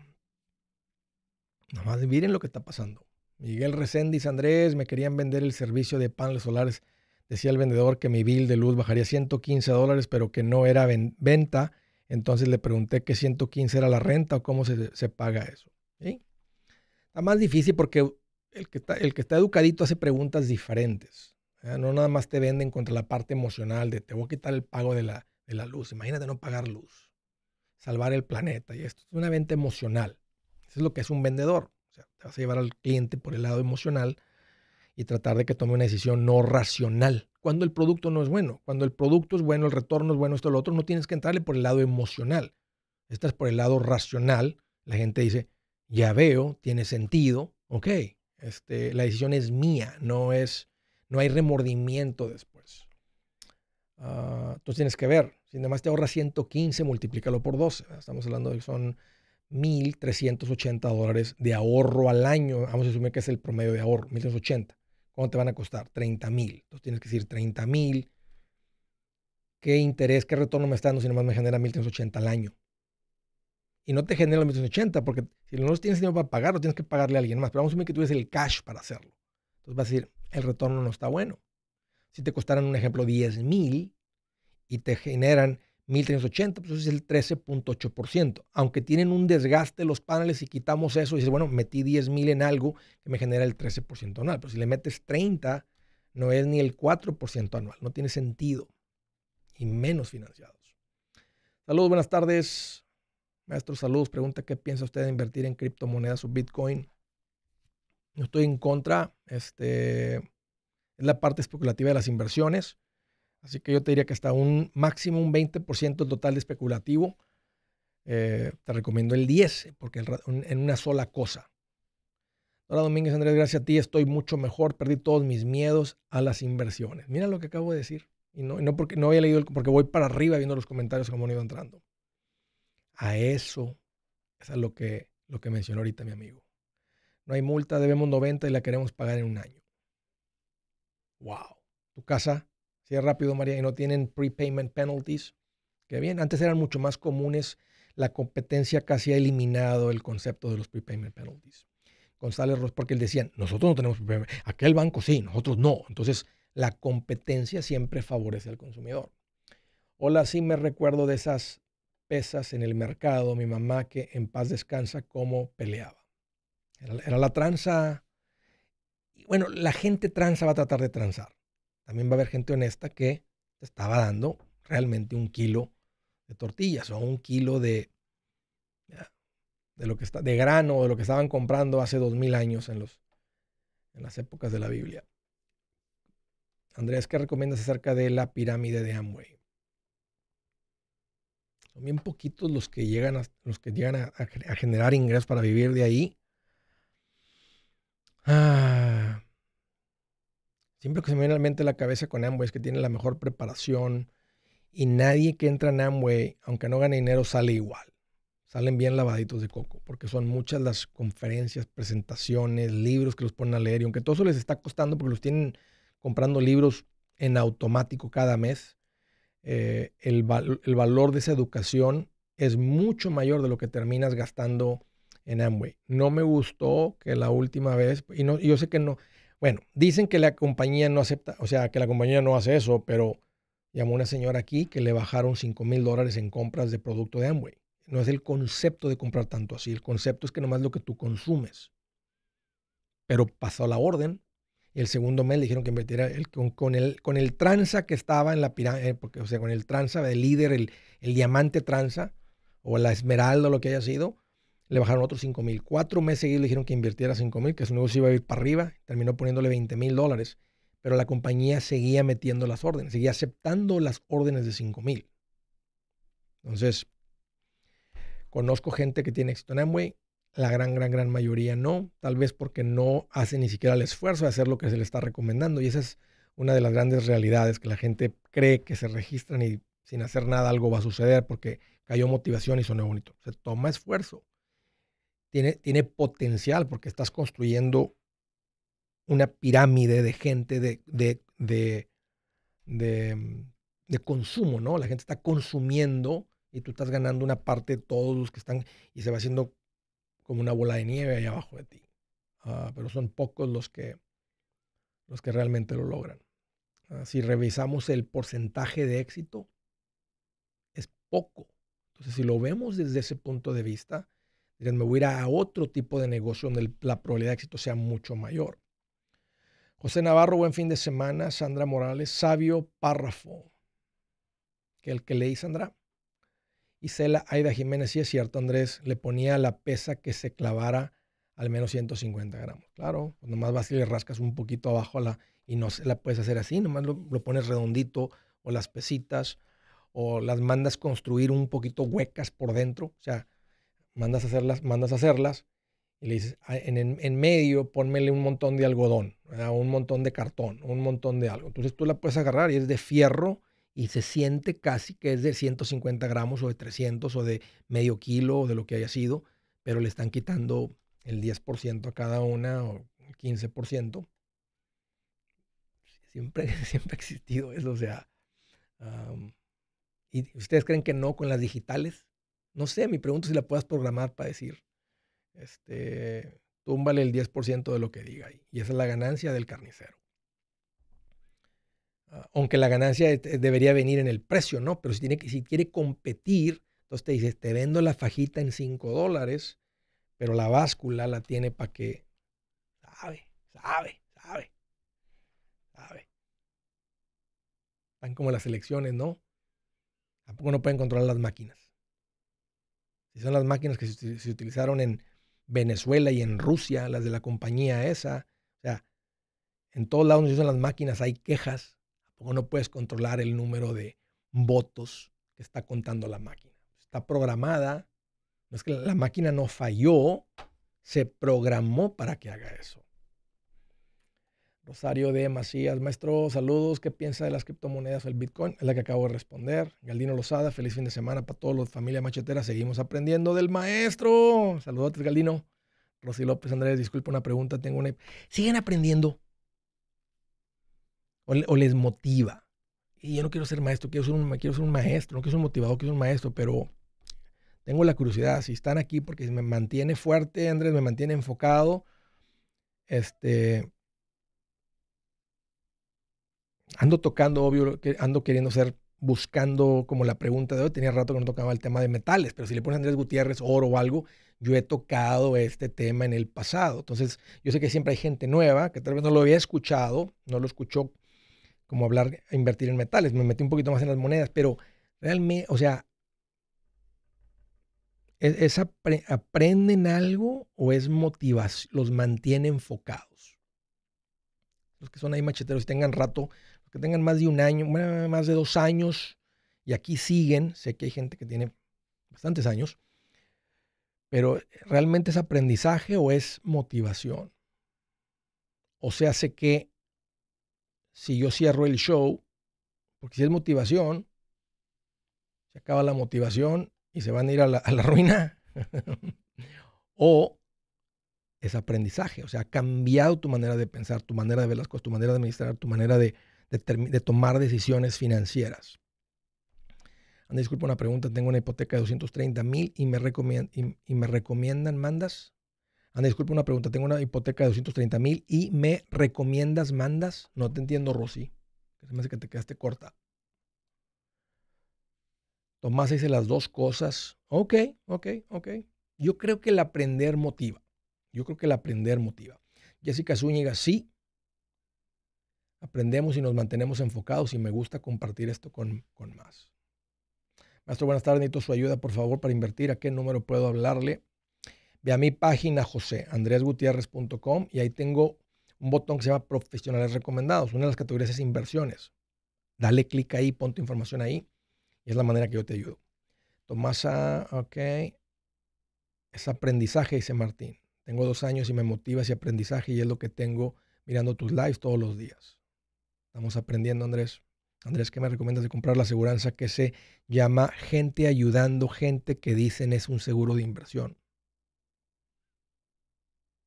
nada más miren lo que está pasando. Miguel Reséndiz Andrés, me querían vender el servicio de paneles solares. Decía el vendedor que mi bill de luz bajaría 115 dólares, pero que no era venta. Entonces le pregunté que 115 era la renta o cómo se, paga eso. Está más difícil porque el que está educadito hace preguntas diferentes. Eh, no nada más te venden contra la parte emocional de te voy a quitar el pago de la, de la luz. Imagínate no pagar luz, salvar el planeta. Y esto es una venta emocional. Eso es lo que es un vendedor. O sea, te vas a llevar al cliente por el lado emocional y tratar de que tome una decisión no racional. Cuando el producto no es bueno, cuando el producto es bueno, el retorno es bueno, esto, lo otro, no tienes que entrarle por el lado emocional. Estás por el lado racional. La gente dice, ya veo, tiene sentido, ok, este, la decisión es mía, no es no hay remordimiento después. Entonces ah, tienes que ver. Si nada más te ahorras 115, multiplícalo por 12. Estamos hablando de que son 1.380 dólares de ahorro al año. Vamos a asumir que es el promedio de ahorro, 1.380. ¿Cuánto te van a costar? 30.000. Entonces tienes que decir 30.000. ¿Qué interés, qué retorno me está dando si nada más me genera 1.380 al año? Y no te genera 1.380 porque si no los tienes dinero para pagar, tienes que pagarle a alguien más. Pero vamos a asumir que tú tienes el cash para hacerlo. Pues, va a decir, el retorno no está bueno. Si te costaran un ejemplo 10,000 mil y te generan 1380, pues eso es el 13.8%. Aunque tienen un desgaste los paneles y quitamos eso y dices, bueno, metí 10,000 mil en algo que me genera el 13% anual. Pero si le metes 30, no es ni el 4% anual. No tiene sentido. Y menos financiados. Saludos, buenas tardes. Maestro, saludos. Pregunta, ¿qué piensa usted de invertir en criptomonedas o Bitcoin? No estoy en contra. Este, es la parte especulativa de las inversiones. Así que yo te diría que hasta un máximo un 20% total de especulativo. Eh, te recomiendo el 10, porque en una sola cosa. hola Domínguez Andrés, gracias a ti estoy mucho mejor, perdí todos mis miedos a las inversiones. Mira lo que acabo de decir. Y no, no porque no había leído, porque voy para arriba viendo los comentarios como han ido entrando. A eso, eso es lo que, lo que mencionó ahorita mi amigo no hay multa, debemos 90 y la queremos pagar en un año. ¡Wow! Tu casa, si es rápido, María, y no tienen prepayment penalties. Qué bien, antes eran mucho más comunes. La competencia casi ha eliminado el concepto de los prepayment penalties. González Ross, porque él decía, nosotros no tenemos prepayment, aquel banco sí, nosotros no. Entonces, la competencia siempre favorece al consumidor. Hola, sí me recuerdo de esas pesas en el mercado, mi mamá que en paz descansa, cómo peleaba. Era, la tranza. Y bueno, la gente tranza va a tratar de transar. También va a haber gente honesta que te estaba dando realmente un kilo de tortillas o un kilo de, de, lo que está, de grano o de lo que estaban comprando hace dos mil años en, los, en las épocas de la Biblia. Andrés, ¿qué recomiendas acerca de la pirámide de Amway? Son bien poquitos los que llegan a, los que llegan a generar ingresos para vivir de ahí. Ah. Siempre que se me viene a la mente la cabeza con Amway es que tiene la mejor preparación y nadie que entra en Amway, aunque no gane dinero, sale igual. Salen bien lavaditos de coco, porque son muchas las conferencias, presentaciones, libros que los ponen a leer. Y aunque todo eso les está costando porque los tienen comprando libros en automático cada mes, eh, el, el valor de esa educación es mucho mayor de lo que terminas gastando en Amway. No me gustó que la última vez, y no, yo sé que no, bueno, dicen que la compañía no acepta, o sea, que la compañía no hace eso, pero llamó una señora aquí que le bajaron 5 mil dólares en compras de producto de Amway. No es el concepto de comprar tanto así, el concepto es que nomás lo que tú consumes. Pero pasó la orden, el segundo mes le dijeron que metiera el, con, el, con el tranza que estaba en la pirámide, porque, o sea, con el tranza, el líder, el, el diamante tranza, o la esmeralda, lo que haya sido, le bajaron otros 5 mil. Cuatro meses seguidos le dijeron que invirtiera 5 mil, que su negocio iba a ir para arriba, terminó poniéndole 20 mil dólares, pero la compañía seguía metiendo las órdenes, seguía aceptando las órdenes de $5,000. mil. Entonces, conozco gente que tiene éxito en Amway, la gran, gran, gran mayoría no, tal vez porque no hace ni siquiera el esfuerzo de hacer lo que se le está recomendando. Y esa es una de las grandes realidades que la gente cree que se registran y sin hacer nada algo va a suceder porque cayó motivación y sonó bonito. Se toma esfuerzo tiene, potencial porque estás construyendo una pirámide de gente mm, de, consumo, ¿no? La gente está consumiendo y tú estás ganando una parte de todos los que están y se va haciendo como una bola de nieve ahí abajo de ti. Ah, pero son pocos los que, los que realmente lo logran. Ah, si revisamos el porcentaje de éxito, es poco. Entonces, si lo vemos desde ese punto de vista, me voy a ir a otro tipo de negocio donde la probabilidad de éxito sea mucho mayor. José Navarro, buen fin de semana. Sandra Morales, sabio párrafo. Que el que leí, Sandra. Y Isela Aida Jiménez, sí es cierto, Andrés, le ponía la pesa que se clavara al menos 150 gramos. Claro, pues nomás vas y le rascas un poquito abajo la, y no se la puedes hacer así, nomás lo, lo, pones redondito o las pesitas o las mandas construir un poquito huecas por dentro. O sea, mandas a hacerlas, mandas a hacerlas y le dices, en, medio ponmele un montón de algodón, un montón de cartón, un montón de algo. Entonces tú la puedes agarrar y es de fierro y se siente casi que es de 150 gramos o de 300 o de medio kilo o de lo que haya sido, pero le están quitando el 10% a cada una o 15%. Siempre, siempre ha existido eso, o sea... ¿Y ustedes creen que no con las digitales? No sé, mi pregunta si la puedas programar para decir, este, túmbale el 10% de lo que diga ahí. Y esa es la ganancia del carnicero. Ah, aunque la ganancia eh, debería venir en el precio, ¿no? Pero si, tiene que, si quiere competir, entonces te dices, te vendo la fajita en 5 dólares, pero la báscula la tiene para que... Sabe, sabe, sabe, sabe. Están como las elecciones, ¿no? Tampoco no pueden controlar las máquinas si son las máquinas que se, utilizaron en Venezuela y en Rusia, las de la compañía esa. O sea, en todos lados donde se usan las máquinas hay quejas. Tampoco no puedes controlar el número de votos que está contando la máquina. Está programada. No es que la máquina no falló, se programó para que haga eso. Rosario de Macías, maestro, saludos. ¿Qué piensa de las criptomonedas o el Bitcoin? Es la que acabo de responder. Galdino Lozada, feliz fin de semana para todos los familia machetera. Seguimos aprendiendo del maestro. Saludos, Galdino. Rosy López Andrés, disculpa una pregunta. Tengo una. ¿Siguen aprendiendo? ¿O, les motiva? Y yo no quiero ser maestro, quiero ser, un, quiero ser un maestro, no quiero ser un motivador, quiero ser un maestro, pero tengo la curiosidad. Si están aquí porque me mantiene fuerte, Andrés, me mantiene enfocado. Este ando tocando, obvio, ando queriendo ser buscando como la pregunta de hoy. Tenía rato que no tocaba el tema de metales, pero si le pones Andrés Gutiérrez oro o algo, yo he tocado este tema en el pasado. Entonces, yo sé que siempre hay gente nueva que tal vez no lo había escuchado, no lo escuchó como hablar, invertir en metales. Me metí un poquito más en las monedas, pero realmente, o sea, ¿es, ¿aprenden algo o es motivación? ¿Los mantiene enfocados? Los que son ahí macheteros y tengan rato que tengan más de un año, más de dos años, y aquí siguen. Sé que hay gente que tiene bastantes años, pero ¿realmente es aprendizaje o es motivación? O sea, sé que si yo cierro el show, porque si es motivación, se acaba la motivación y se van a ir a la, a la ruina. o es aprendizaje, o sea, ha cambiado tu manera de pensar, tu manera de ver las cosas, tu manera de administrar, tu manera de, de, tomar decisiones financieras. Anda, ah, disculpa una pregunta, tengo una hipoteca de 230 mil y, y, me recomiendan, mandas. Anda, ah, disculpa una pregunta, tengo una hipoteca de 230 mil y me recomiendas, mandas. No te entiendo, Rosy. Se me hace que te quedaste corta. Tomás dice las dos cosas. Ok, ok, ok. Yo creo que el aprender motiva. Yo creo que el aprender motiva. Jessica Zúñiga, sí, aprendemos y nos mantenemos enfocados y me gusta compartir esto con, más. Maestro, buenas tardes, necesito su ayuda, por favor, para invertir. ¿A qué número puedo hablarle? Ve a mi página, José, y ahí tengo un botón que se llama Profesionales Recomendados. Una de las categorías es inversiones. Dale clic ahí, pon tu información ahí, y es la manera que yo te ayudo. Tomasa, ah, ok. Es aprendizaje, dice Martín. Tengo dos años y me motiva ese aprendizaje y es lo que tengo mirando tus lives todos los días. Estamos aprendiendo, Andrés. Andrés, ¿qué me recomiendas de comprar la aseguranza que se llama Gente Ayudando, gente que dicen es un seguro de inversión?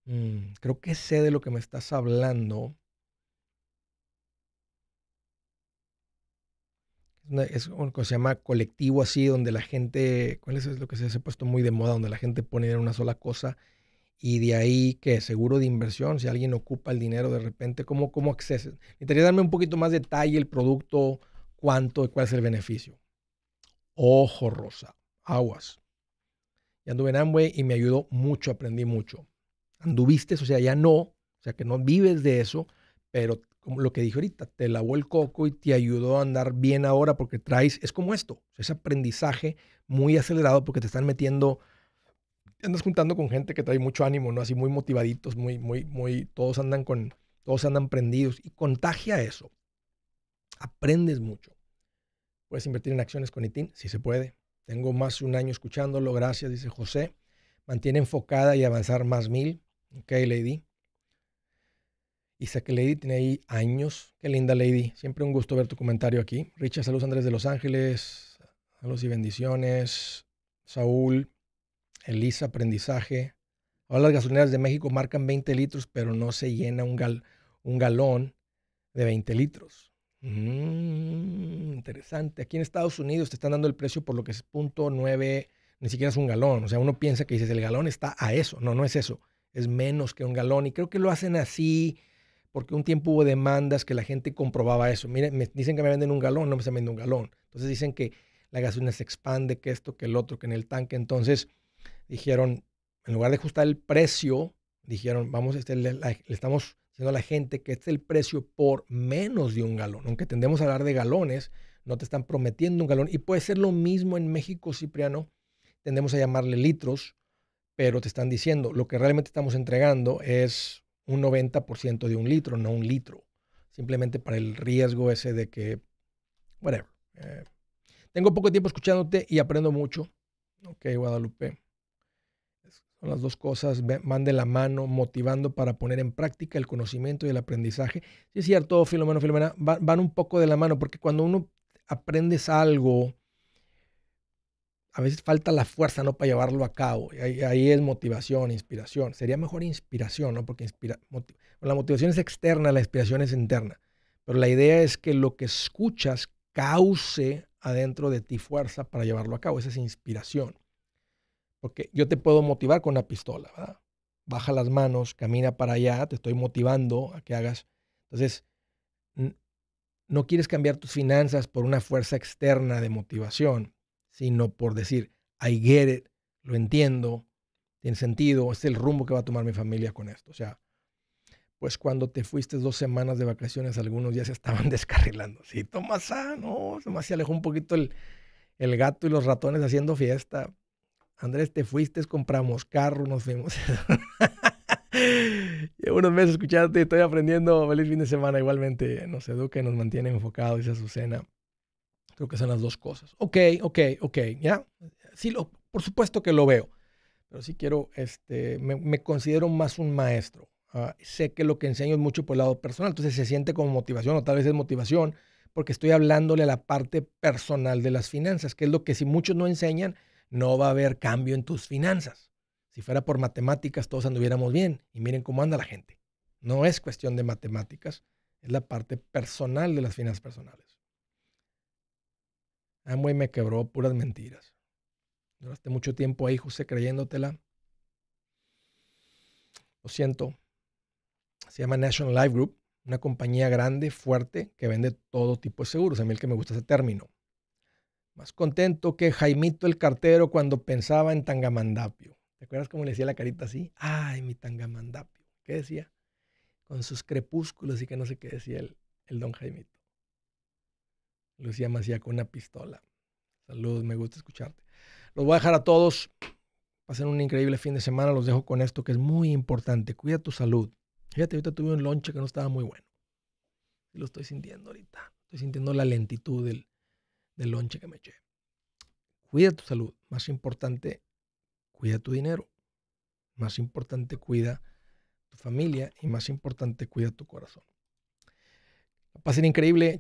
Mm, creo que sé de lo que me estás hablando. es un se llama colectivo así, donde la gente, ¿cuál es lo que se ha puesto muy de moda, donde la gente pone en una sola cosa y de ahí que seguro de inversión, si alguien ocupa el dinero de repente, ¿cómo, cómo acceses? Necesitaría darme un poquito más de detalle el producto, cuánto, y cuál es el beneficio. Ojo rosa, aguas. y anduve en Amway y me ayudó mucho, aprendí mucho. Anduviste, o sea, ya no, o sea, que no vives de eso, pero como lo que dije ahorita, te lavó el coco y te ayudó a andar bien ahora porque traes, es como esto, es aprendizaje muy acelerado porque te están metiendo andas juntando con gente que trae mucho ánimo, ¿no? Así muy motivaditos, muy, muy, muy, todos andan con, todos andan prendidos y contagia eso. Aprendes mucho. Puedes invertir en acciones con ITIN, Sí se puede. Tengo más de un año escuchándolo, gracias, dice José. Mantiene enfocada y avanzar más mil. Ok, Lady. Y sé que Lady tiene ahí años. Qué linda Lady. Siempre un gusto ver tu comentario aquí. Richa, saludos Andrés de Los Ángeles. Saludos y bendiciones. Saúl, ELISA, aprendizaje. Ahora las gasolineras de México marcan 20 litros, pero no se llena un, gal, un galón de 20 litros. Mm, interesante. Aquí en Estados Unidos te están dando el precio por lo que es punto ni siquiera es un galón. O sea, uno piensa que dices, el galón está a eso. No, no es eso. Es menos que un galón. Y creo que lo hacen así porque un tiempo hubo demandas que la gente comprobaba eso. Miren, me dicen que me venden un galón, no me están vendiendo un galón. Entonces dicen que la gasolina se expande, que esto, que el otro, que en el tanque. Entonces dijeron, en lugar de ajustar el precio, dijeron, vamos, le, estamos diciendo a la gente que este es el precio por menos de un galón. Aunque tendemos a hablar de galones, no te están prometiendo un galón. Y puede ser lo mismo en México, Cipriano. Tendemos a llamarle litros, pero te están diciendo, lo que realmente estamos entregando es un 90% de un litro, no un litro. Simplemente para el riesgo ese de que, bueno eh, tengo poco tiempo escuchándote y aprendo mucho. Ok, Guadalupe. Las dos cosas van de la mano, motivando para poner en práctica el conocimiento y el aprendizaje. Sí es cierto, Filomeno, Filomena, van un poco de la mano, porque cuando uno aprendes algo, a veces falta la fuerza ¿no? para llevarlo a cabo. Ahí, ahí es motivación, inspiración. Sería mejor inspiración, porque la motivación es externa, la inspiración es interna. Pero la idea es que lo que escuchas cause adentro de ti fuerza para llevarlo a cabo. Esa es inspiración. Porque yo te puedo motivar con una pistola, ¿verdad? Baja las manos, camina para allá, te estoy motivando a que hagas. Entonces, no quieres cambiar tus finanzas por una fuerza externa de motivación, sino por decir, I get it, lo entiendo, tiene sentido, es el rumbo que va a tomar mi familia con esto. O sea, pues cuando te fuiste dos semanas de vacaciones, algunos días estaban descarrilando. Sí, Tomás, ah, no, se me alejó un poquito el, el gato y los ratones haciendo fiesta. Andrés, te fuiste, compramos carro, nos fuimos. Llevo unos meses escuchándote estoy aprendiendo. Feliz fin de semana. Igualmente nos educa y nos mantiene enfocados, dice Azucena. Creo que son las dos cosas. Ok, ok, ok. ¿Ya? Sí, por supuesto que lo veo. Pero sí quiero, este, me, considero más un maestro. Ah, sé que lo que enseño es mucho por el lado personal. Entonces se siente como motivación o tal vez es motivación porque estoy hablándole a la parte personal de las finanzas, que es lo que si muchos no enseñan, no va a haber cambio en tus finanzas. Si fuera por matemáticas, todos anduviéramos bien. Y miren cómo anda la gente. No es cuestión de matemáticas, es la parte personal de las finanzas personales. Amway me quebró puras mentiras. Duraste mucho tiempo ahí, José, creyéndotela. Lo siento. Se llama National Life Group, una compañía grande, fuerte, que vende todo tipo de seguros. A mí el que me gusta ese término. Más contento que Jaimito el cartero cuando pensaba en Tangamandapio. ¿Te acuerdas cómo le decía la carita así? Ay, mi Tangamandapio. ¿Qué decía? Con sus crepúsculos y que no sé qué decía el, don Jaimito. Lucía Macía con una pistola. Salud, me gusta escucharte. Los voy a dejar a todos. Pasen un increíble fin de semana. Los dejo con esto que es muy importante. Cuida tu salud. Fíjate, ahorita tuve un lonche que no estaba muy bueno. Lo estoy sintiendo ahorita. Estoy sintiendo la lentitud, del del lonche que me eché. Cuida tu salud. Más importante, cuida tu dinero. Más importante, cuida tu familia. Y más importante, cuida tu corazón. ser increíble.